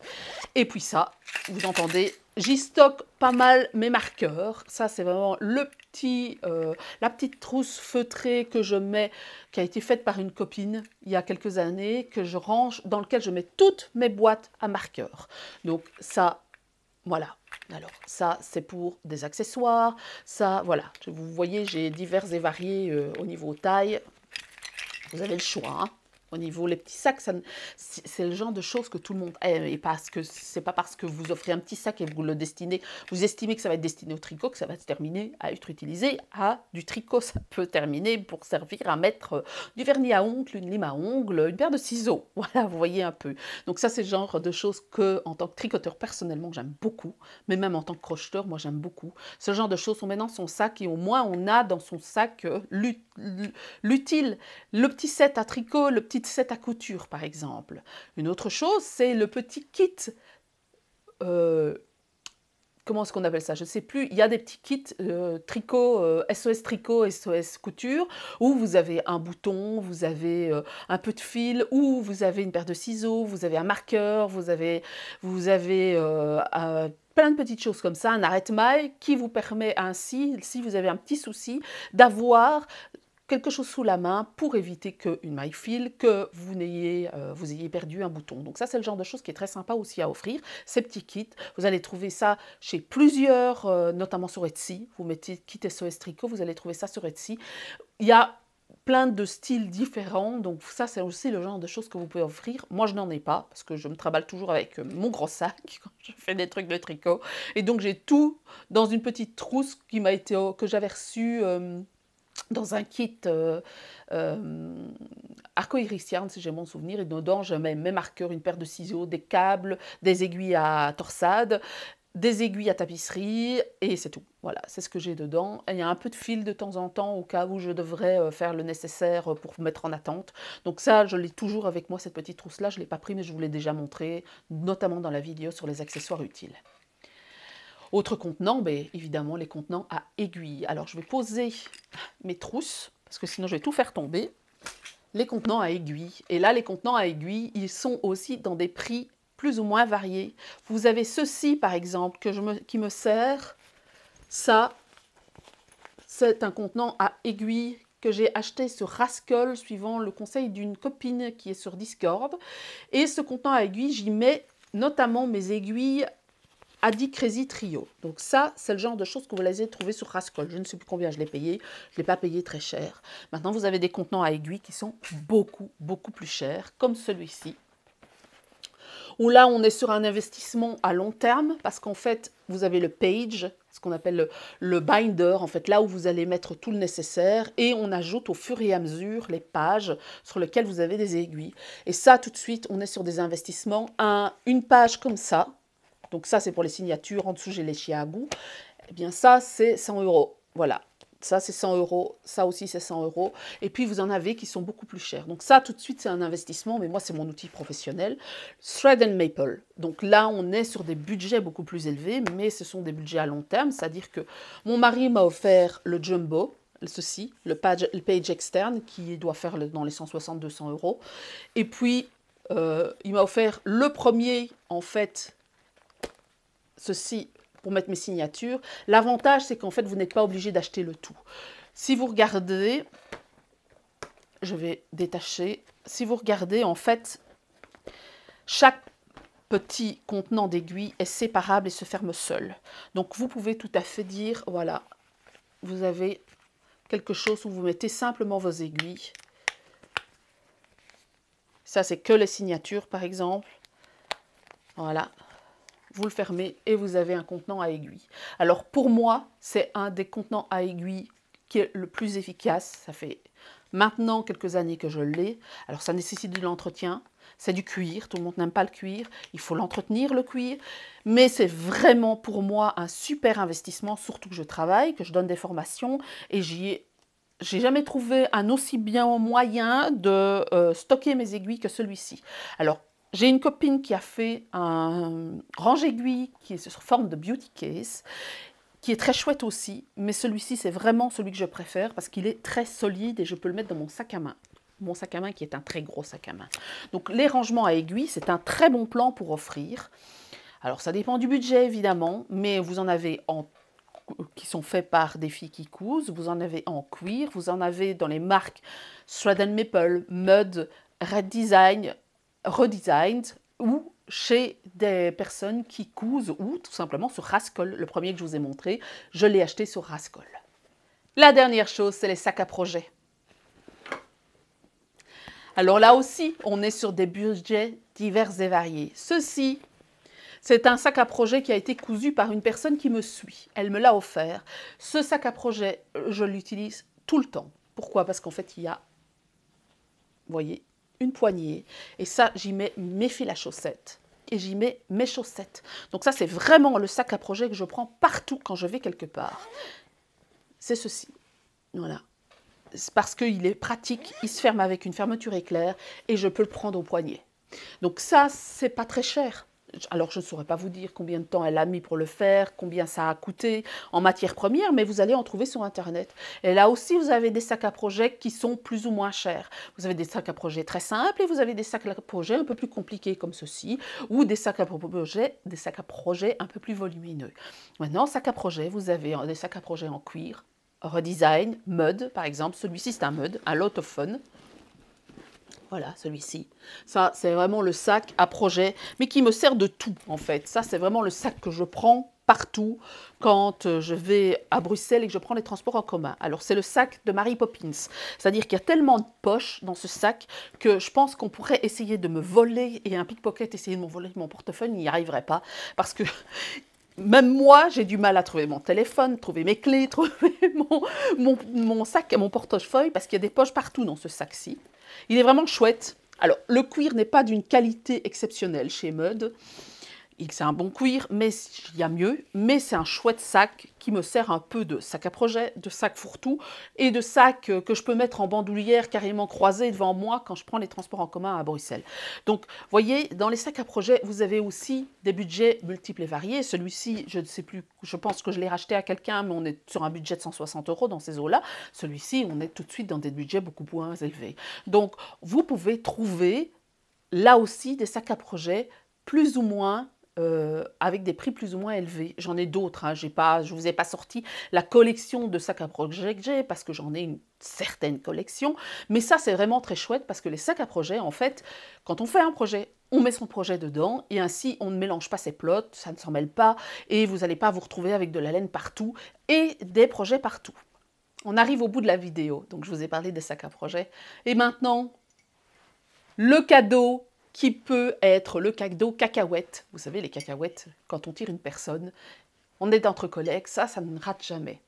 Et puis ça, vous entendez, j'y stocke pas mal mes marqueurs. Ça, c'est vraiment le petit, euh, la petite trousse feutrée que je mets, qui a été faite par une copine il y a quelques années, que je range, dans lequel je mets toutes mes boîtes à marqueurs. Donc ça, voilà. Alors ça, c'est pour des accessoires. Ça, voilà. Vous voyez, j'ai divers et variés euh, au niveau taille. Vous avez le choix. Hein niveau les petits sacs, c'est le genre de choses que tout le monde aime. Et parce que c'est pas parce que vous offrez un petit sac et vous le destinez, vous estimez que ça va être destiné au tricot, que ça va se terminer à être utilisé à du tricot. Ça peut terminer pour servir à mettre euh, du vernis à ongles, une lime à ongles, une paire de ciseaux. Voilà, vous voyez un peu. Donc ça, c'est le genre de choses que, en tant que tricoteur, personnellement, j'aime beaucoup. Mais même en tant que crocheteur, moi, j'aime beaucoup. Ce genre de choses, on met dans son sac et au moins, on a dans son sac euh, l'utile. Le petit set à tricot, le petit set à couture, par exemple. Une autre chose, c'est le petit kit. Euh, comment est-ce qu'on appelle ça Je ne sais plus. Il y a des petits kits euh, tricot, SOS euh, tricot, SOS couture, où vous avez un bouton, vous avez un peu de fil, où vous avez une paire de ciseaux, vous avez un marqueur, vous avez, vous avez plein de petites choses comme ça, un arrête-maille qui vous permet ainsi, si vous avez un petit souci, d'avoir quelque chose sous la main pour éviter qu'une maille file, que vous ayez, euh, vous ayez perdu un bouton. Donc ça, c'est le genre de chose qui est très sympa aussi à offrir, ces petits kits. Vous allez trouver ça chez plusieurs, euh, notamment sur Etsy. Vous mettez kit SOS Tricot, vous allez trouver ça sur Etsy. Il y a plein de styles différents. Donc ça, c'est aussi le genre de choses que vous pouvez offrir. Moi, je n'en ai pas parce que je me travaille toujours avec euh, mon gros sac quand je fais des trucs de tricot. Et donc, j'ai tout dans une petite trousse qui m'a été, que j'avais reçue dans un kit euh, euh, arco si j'ai mon souvenir, et dedans je mets mes marqueurs, une paire de ciseaux, des câbles, des aiguilles à torsade, des aiguilles à tapisserie, et c'est tout. Voilà, c'est ce que j'ai dedans. il y a un peu de fil de temps en temps au cas où je devrais euh, faire le nécessaire pour mettre en attente. Donc ça, je l'ai toujours avec moi, cette petite trousse-là. Je ne l'ai pas pris, mais je vous l'ai déjà montré, notamment dans la vidéo sur les accessoires utiles. Autre contenant, ben, évidemment les contenants à aiguille. Alors je vais poser mes trousses, parce que sinon je vais tout faire tomber. Les contenants à aiguilles. Et là, les contenants à aiguille, ils sont aussi dans des prix plus ou moins variés. Vous avez ceci, par exemple, que je me, qui me sert. Ça, c'est un contenant à aiguille que j'ai acheté sur Rascal suivant le conseil d'une copine qui est sur Discord. Et ce contenant à aiguille, j'y mets notamment mes aiguilles Adi Crazy Trio. Donc ça, c'est le genre de choses que vous allez trouver sur Rascol. Je ne sais plus combien je l'ai payé. Je ne l'ai pas payé très cher. Maintenant, vous avez des contenants à aiguilles qui sont beaucoup, beaucoup plus chers, comme celui-ci. Où là, on est sur un investissement à long terme, parce qu'en fait, vous avez le page, ce qu'on appelle le, binder, en fait, là où vous allez mettre tout le nécessaire, et on ajoute au fur et à mesure les pages sur lesquelles vous avez des aiguilles. Et ça, tout de suite, on est sur des investissements. à une page comme ça, donc ça, c'est pour les signatures. En dessous, j'ai les à chiens goût. Eh bien, ça, c'est 100 euros. Voilà. Ça, c'est 100 euros. Ça aussi, c'est 100 euros. Et puis, vous en avez qui sont beaucoup plus chers. Donc ça, tout de suite, c'est un investissement. Mais moi, c'est mon outil professionnel. Thread and Maple. Donc là, on est sur des budgets beaucoup plus élevés. Mais ce sont des budgets à long terme. C'est-à-dire que mon mari m'a offert le Jumbo ceci, le page, page externe qui doit faire dans les 160-200 euros. Et puis, euh, il m'a offert le premier, en fait, ceci pour mettre mes signatures. L'avantage, c'est qu'en fait, vous n'êtes pas obligé d'acheter le tout. Si vous regardez, je vais détacher. Si vous regardez, en fait, chaque petit contenant d'aiguilles est séparable et se ferme seul. Donc, vous pouvez tout à fait dire, voilà, vous avez quelque chose où vous mettez simplement vos aiguilles. Ça, c'est que les signatures, par exemple. Voilà, vous le fermez et vous avez un contenant à aiguille. Alors pour moi, c'est un des contenants à aiguille qui est le plus efficace. Ça fait maintenant quelques années que je l'ai. Alors ça nécessite de l'entretien. C'est du cuir, tout le monde n'aime pas le cuir, il faut l'entretenir le cuir, mais c'est vraiment pour moi un super investissement, surtout que je travaille, que je donne des formations et j'y ai j'ai jamais trouvé un aussi bien moyen de euh, stocker mes aiguilles que celui-ci. Alors, j'ai une copine qui a fait un range aiguille qui est sur forme de beauty case, qui est très chouette aussi, mais celui-ci c'est vraiment celui que je préfère parce qu'il est très solide et je peux le mettre dans mon sac à main. Mon sac à main qui est un très gros sac à main. Donc les rangements à aiguille, c'est un très bon plan pour offrir. Alors ça dépend du budget évidemment, mais vous en avez en qui sont faits par des filles qui cousent, vous en avez en cuir, vous en avez dans les marques Shred Maple, Mud, Red Design, redesigned ou chez des personnes qui cousent ou tout simplement sur Rascol. Le premier que je vous ai montré, je l'ai acheté sur Rascol. La dernière chose, c'est les sacs à projet. Alors là aussi, on est sur des budgets divers et variés. Ceci, c'est un sac à projet qui a été cousu par une personne qui me suit. Elle me l'a offert. Ce sac à projet, euh, je l'utilise tout le temps. Pourquoi Parce qu'en fait, il y a, vous voyez, une poignée. Et ça, j'y mets mes fils à chaussettes et j'y mets mes chaussettes. Donc ça, c'est vraiment le sac à projet que je prends partout quand je vais quelque part. C'est ceci. Voilà. parce parce qu'il est pratique, il se ferme avec une fermeture éclair et je peux le prendre au poignet. Donc ça, c'est pas très cher alors je ne saurais pas vous dire combien de temps elle a mis pour le faire, combien ça a coûté en matière première, mais vous allez en trouver sur Internet. Et là aussi, vous avez des sacs à projets qui sont plus ou moins chers. Vous avez des sacs à projets très simples et vous avez des sacs à projets un peu plus compliqués comme ceci, ou des sacs à projets, des sacs à un peu plus volumineux. Maintenant, sacs à projets, vous avez des sacs à projets en cuir, redesign, mud par exemple. Celui-ci, c'est un mud, un lot of voilà, celui-ci. Ça, c'est vraiment le sac à projet, mais qui me sert de tout, en fait. Ça, c'est vraiment le sac que je prends partout quand euh, je vais à Bruxelles et que je prends les transports en commun. Alors c'est le sac de Mary Poppins, c'est-à-dire qu'il y a tellement de poches dans ce sac que je pense qu'on pourrait essayer de me voler et un pickpocket essayer de me voler mon portefeuille, il n'y arriverait pas parce que même moi, j'ai du mal à trouver mon téléphone, trouver mes clés, trouver mon, sac et mon portefeuille, parce qu'il y a des poches partout dans ce sac-ci. Il est vraiment chouette. Alors, le cuir n'est pas d'une qualité exceptionnelle chez Mud c'est un bon cuir, mais il y a mieux. Mais c'est un chouette sac qui me sert un peu de sac à projet, de sac fourre-tout et de sac euh, que je peux mettre en bandoulière carrément croisée devant moi quand je prends les transports en commun à Bruxelles. Donc, voyez, dans les sacs à projet, vous avez aussi des budgets multiples et variés. Celui-ci, je ne sais plus, je pense que je l'ai racheté à quelqu'un, mais on est sur un budget de 160 euros dans ces eaux-là. Celui-ci, on est tout de suite dans des budgets beaucoup moins élevés. Donc, vous pouvez trouver là aussi des sacs à projet plus ou moins euh, avec des prix plus ou moins élevés. J'en ai d'autres, hein. je ne vous ai pas sorti la collection de sacs à projet que j'ai, parce que j'en ai une certaine collection, mais ça c'est vraiment très chouette, parce que les sacs à projet, en fait, quand on fait un projet, on met son projet dedans, et ainsi on ne mélange pas ses plots, ça ne s'en mêle pas, et vous n'allez pas vous retrouver avec de la laine partout, et des projets partout. On arrive au bout de la vidéo, donc je vous ai parlé des sacs à projet, et maintenant, le cadeau qui peut être le cacdo cacahuète. Vous savez, les cacahuètes, quand on tire une personne, on est entre collègues, ça, ça ne rate jamais.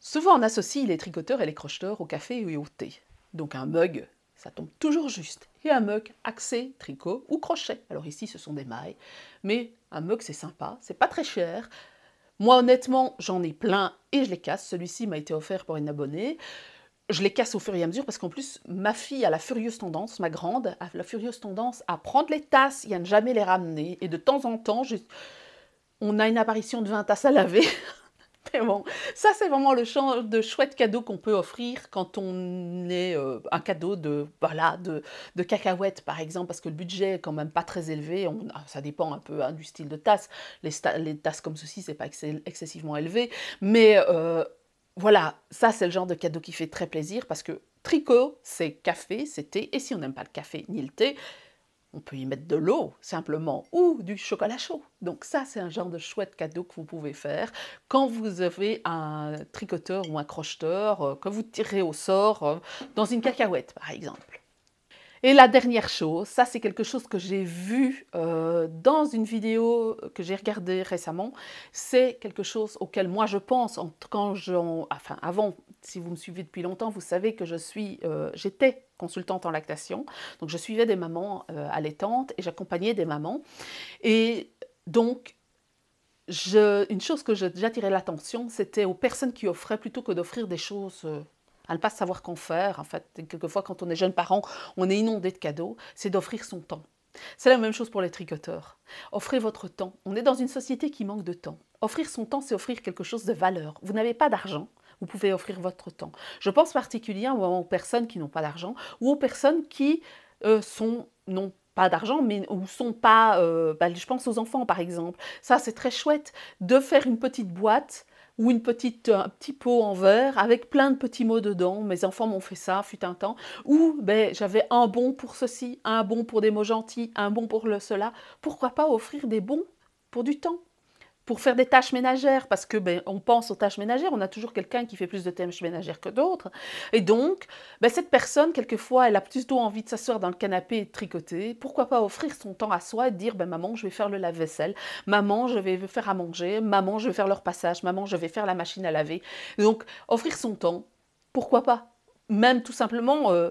Souvent, on associe les tricoteurs et les crocheteurs au café et au thé. Donc un mug, ça tombe toujours juste. Et un mug accès, tricot ou crochet. Alors ici, ce sont des mailles. Mais un mug, c'est sympa, c'est pas très cher. Moi, honnêtement, j'en ai plein et je les casse. Celui-ci m'a été offert pour une abonnée je les casse au fur et à mesure parce qu'en plus, ma fille a la furieuse tendance, ma grande, a la furieuse tendance à prendre les tasses et à ne jamais les ramener. Et de temps en temps, on a une apparition de 20 tasses à laver. Mais bon, ça c'est vraiment le champ de chouette cadeau qu'on peut offrir quand on est euh, un cadeau de voilà de, cacahuètes par exemple parce que le budget est quand même pas très élevé. ça dépend un peu hein, du style de tasse. Les, tasses comme ceci c'est pas excessivement élevé, mais euh, voilà, ça c'est le genre de cadeau qui fait très plaisir parce que tricot, c'est café, c'est thé. Et si on n'aime pas le café ni le thé, on peut y mettre de l'eau simplement ou du chocolat chaud. Donc ça, c'est un genre de chouette cadeau que vous pouvez faire quand vous avez un tricoteur ou un crocheteur euh, que vous tirez au sort euh, dans une cacahuète, par exemple. Et la dernière chose, ça c'est quelque chose que j'ai vu euh, dans une vidéo que j'ai regardée récemment, c'est quelque chose auquel moi je pense en, quand je, enfin avant, si vous me suivez depuis longtemps, vous savez que je suis, euh, j'étais consultante en lactation, donc je suivais des mamans euh, allaitantes et j'accompagnais des mamans, et donc je, une chose que j'attirais l'attention, c'était aux personnes qui offraient plutôt que d'offrir des choses à ne pas savoir qu'en faire. En fait, quelquefois, quand on est jeune parent, on est inondé de cadeaux. C'est d'offrir son temps. C'est la même chose pour les tricoteurs. Offrez votre temps. On est dans une société qui manque de temps. Offrir son temps, c'est offrir quelque chose de valeur. Vous n'avez pas d'argent, vous pouvez offrir votre temps. Je pense particulièrement aux personnes qui n'ont pas d'argent ou aux personnes qui euh, sont non pas d'argent, mais ou sont pas. Euh, bah, je pense aux enfants, par exemple. Ça, c'est très chouette de faire une petite boîte ou une petite, euh, un petit pot en verre avec plein de petits mots dedans. Mes enfants m'ont fait ça, fut un temps. Ou ben, j'avais un bon pour ceci, un bon pour des mots gentils, un bon pour le cela. Pourquoi pas offrir des bons pour du temps pour faire des tâches ménagères, parce que ben, on pense aux tâches ménagères, on a toujours quelqu'un qui fait plus de tâches ménagères que d'autres. Et donc, ben, cette personne, quelquefois, elle a plutôt envie de s'asseoir dans le canapé et de tricoter. Pourquoi pas offrir son temps à soi et dire, ben, maman, je vais faire le lave-vaisselle, maman, je vais faire à manger, maman, je vais faire leur passage, maman, je vais faire la machine à laver. donc, offrir son temps, pourquoi pas Même tout simplement... Euh,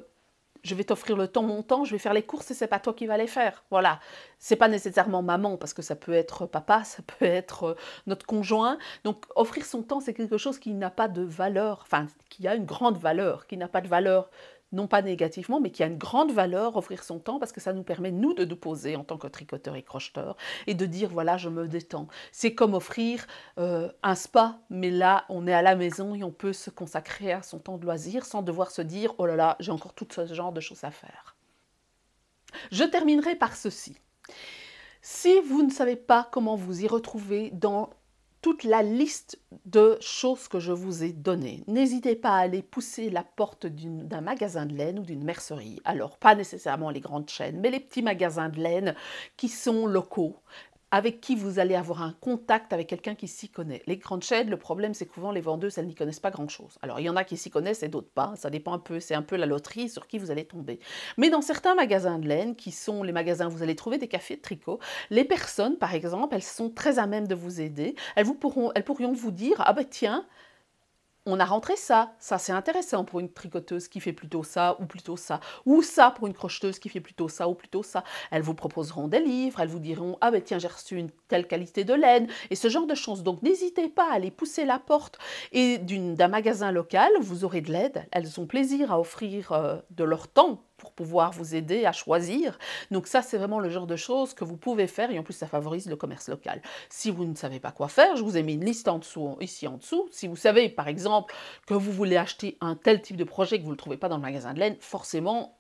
je vais t'offrir le temps, mon temps, je vais faire les courses et c'est pas toi qui vas les faire. Voilà. C'est pas nécessairement maman parce que ça peut être papa, ça peut être euh, notre conjoint. Donc offrir son temps, c'est quelque chose qui n'a pas de valeur, enfin qui a une grande valeur, qui n'a pas de valeur non pas négativement, mais qui a une grande valeur, offrir son temps, parce que ça nous permet, nous, de nous poser en tant que tricoteurs et crocheteurs, et de dire, voilà, je me détends. C'est comme offrir euh, un spa, mais là, on est à la maison et on peut se consacrer à son temps de loisir sans devoir se dire, oh là là, j'ai encore tout ce genre de choses à faire. Je terminerai par ceci. Si vous ne savez pas comment vous y retrouver dans toute la liste de choses que je vous ai données. N'hésitez pas à aller pousser la porte d'un magasin de laine ou d'une mercerie. Alors, pas nécessairement les grandes chaînes, mais les petits magasins de laine qui sont locaux, avec qui vous allez avoir un contact avec quelqu'un qui s'y connaît. Les grandes chaînes, le problème, c'est que souvent les vendeuses, elles n'y connaissent pas grand-chose. Alors, il y en a qui s'y connaissent et d'autres pas. Ça dépend un peu, c'est un peu la loterie sur qui vous allez tomber. Mais dans certains magasins de laine, qui sont les magasins où vous allez trouver des cafés de tricot, les personnes, par exemple, elles sont très à même de vous aider. Elles, vous pourront, elles pourront vous dire, ah ben tiens, on a rentré ça, ça c'est intéressant pour une tricoteuse qui fait plutôt ça ou plutôt ça, ou ça pour une crocheteuse qui fait plutôt ça ou plutôt ça. Elles vous proposeront des livres, elles vous diront ah ben tiens j'ai reçu une telle qualité de laine et ce genre de choses. Donc n'hésitez pas à aller pousser la porte et d'un magasin local vous aurez de l'aide. Elles ont plaisir à offrir euh, de leur temps pour pouvoir vous aider à choisir. Donc ça, c'est vraiment le genre de choses que vous pouvez faire et en plus, ça favorise le commerce local. Si vous ne savez pas quoi faire, je vous ai mis une liste en dessous, ici en dessous. Si vous savez, par exemple, que vous voulez acheter un tel type de projet que vous ne le trouvez pas dans le magasin de laine, forcément,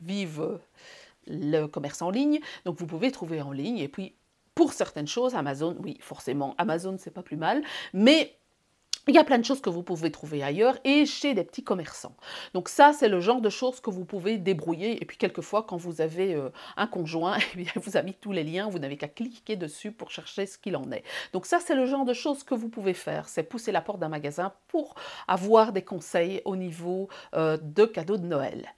vive le commerce en ligne. Donc vous pouvez trouver en ligne et puis pour certaines choses, Amazon, oui, forcément, Amazon, c'est pas plus mal, mais il y a plein de choses que vous pouvez trouver ailleurs et chez des petits commerçants. Donc ça, c'est le genre de choses que vous pouvez débrouiller. Et puis quelquefois, quand vous avez euh, un conjoint, eh il vous a mis tous les liens, vous n'avez qu'à cliquer dessus pour chercher ce qu'il en est. Donc ça, c'est le genre de choses que vous pouvez faire. C'est pousser la porte d'un magasin pour avoir des conseils au niveau euh, de cadeaux de Noël.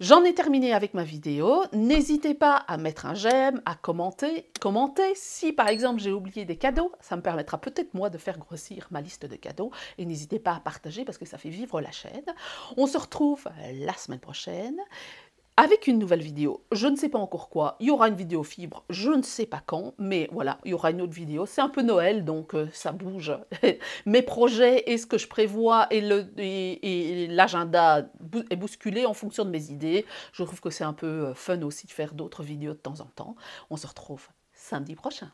J'en ai terminé avec ma vidéo. N'hésitez pas à mettre un j'aime, à commenter. Commentez si par exemple j'ai oublié des cadeaux, ça me permettra peut-être moi de faire grossir ma liste de cadeaux. Et n'hésitez pas à partager parce que ça fait vivre la chaîne. On se retrouve la semaine prochaine avec une nouvelle vidéo. Je ne sais pas encore quoi. Il y aura une vidéo fibre, je ne sais pas quand, mais voilà, il y aura une autre vidéo. C'est un peu Noël, donc euh, ça bouge. Mes projets et ce que je prévois et l'agenda est bousculé en fonction de mes idées. Je trouve que c'est un peu euh, fun aussi de faire d'autres vidéos de temps en temps. On se retrouve samedi prochain.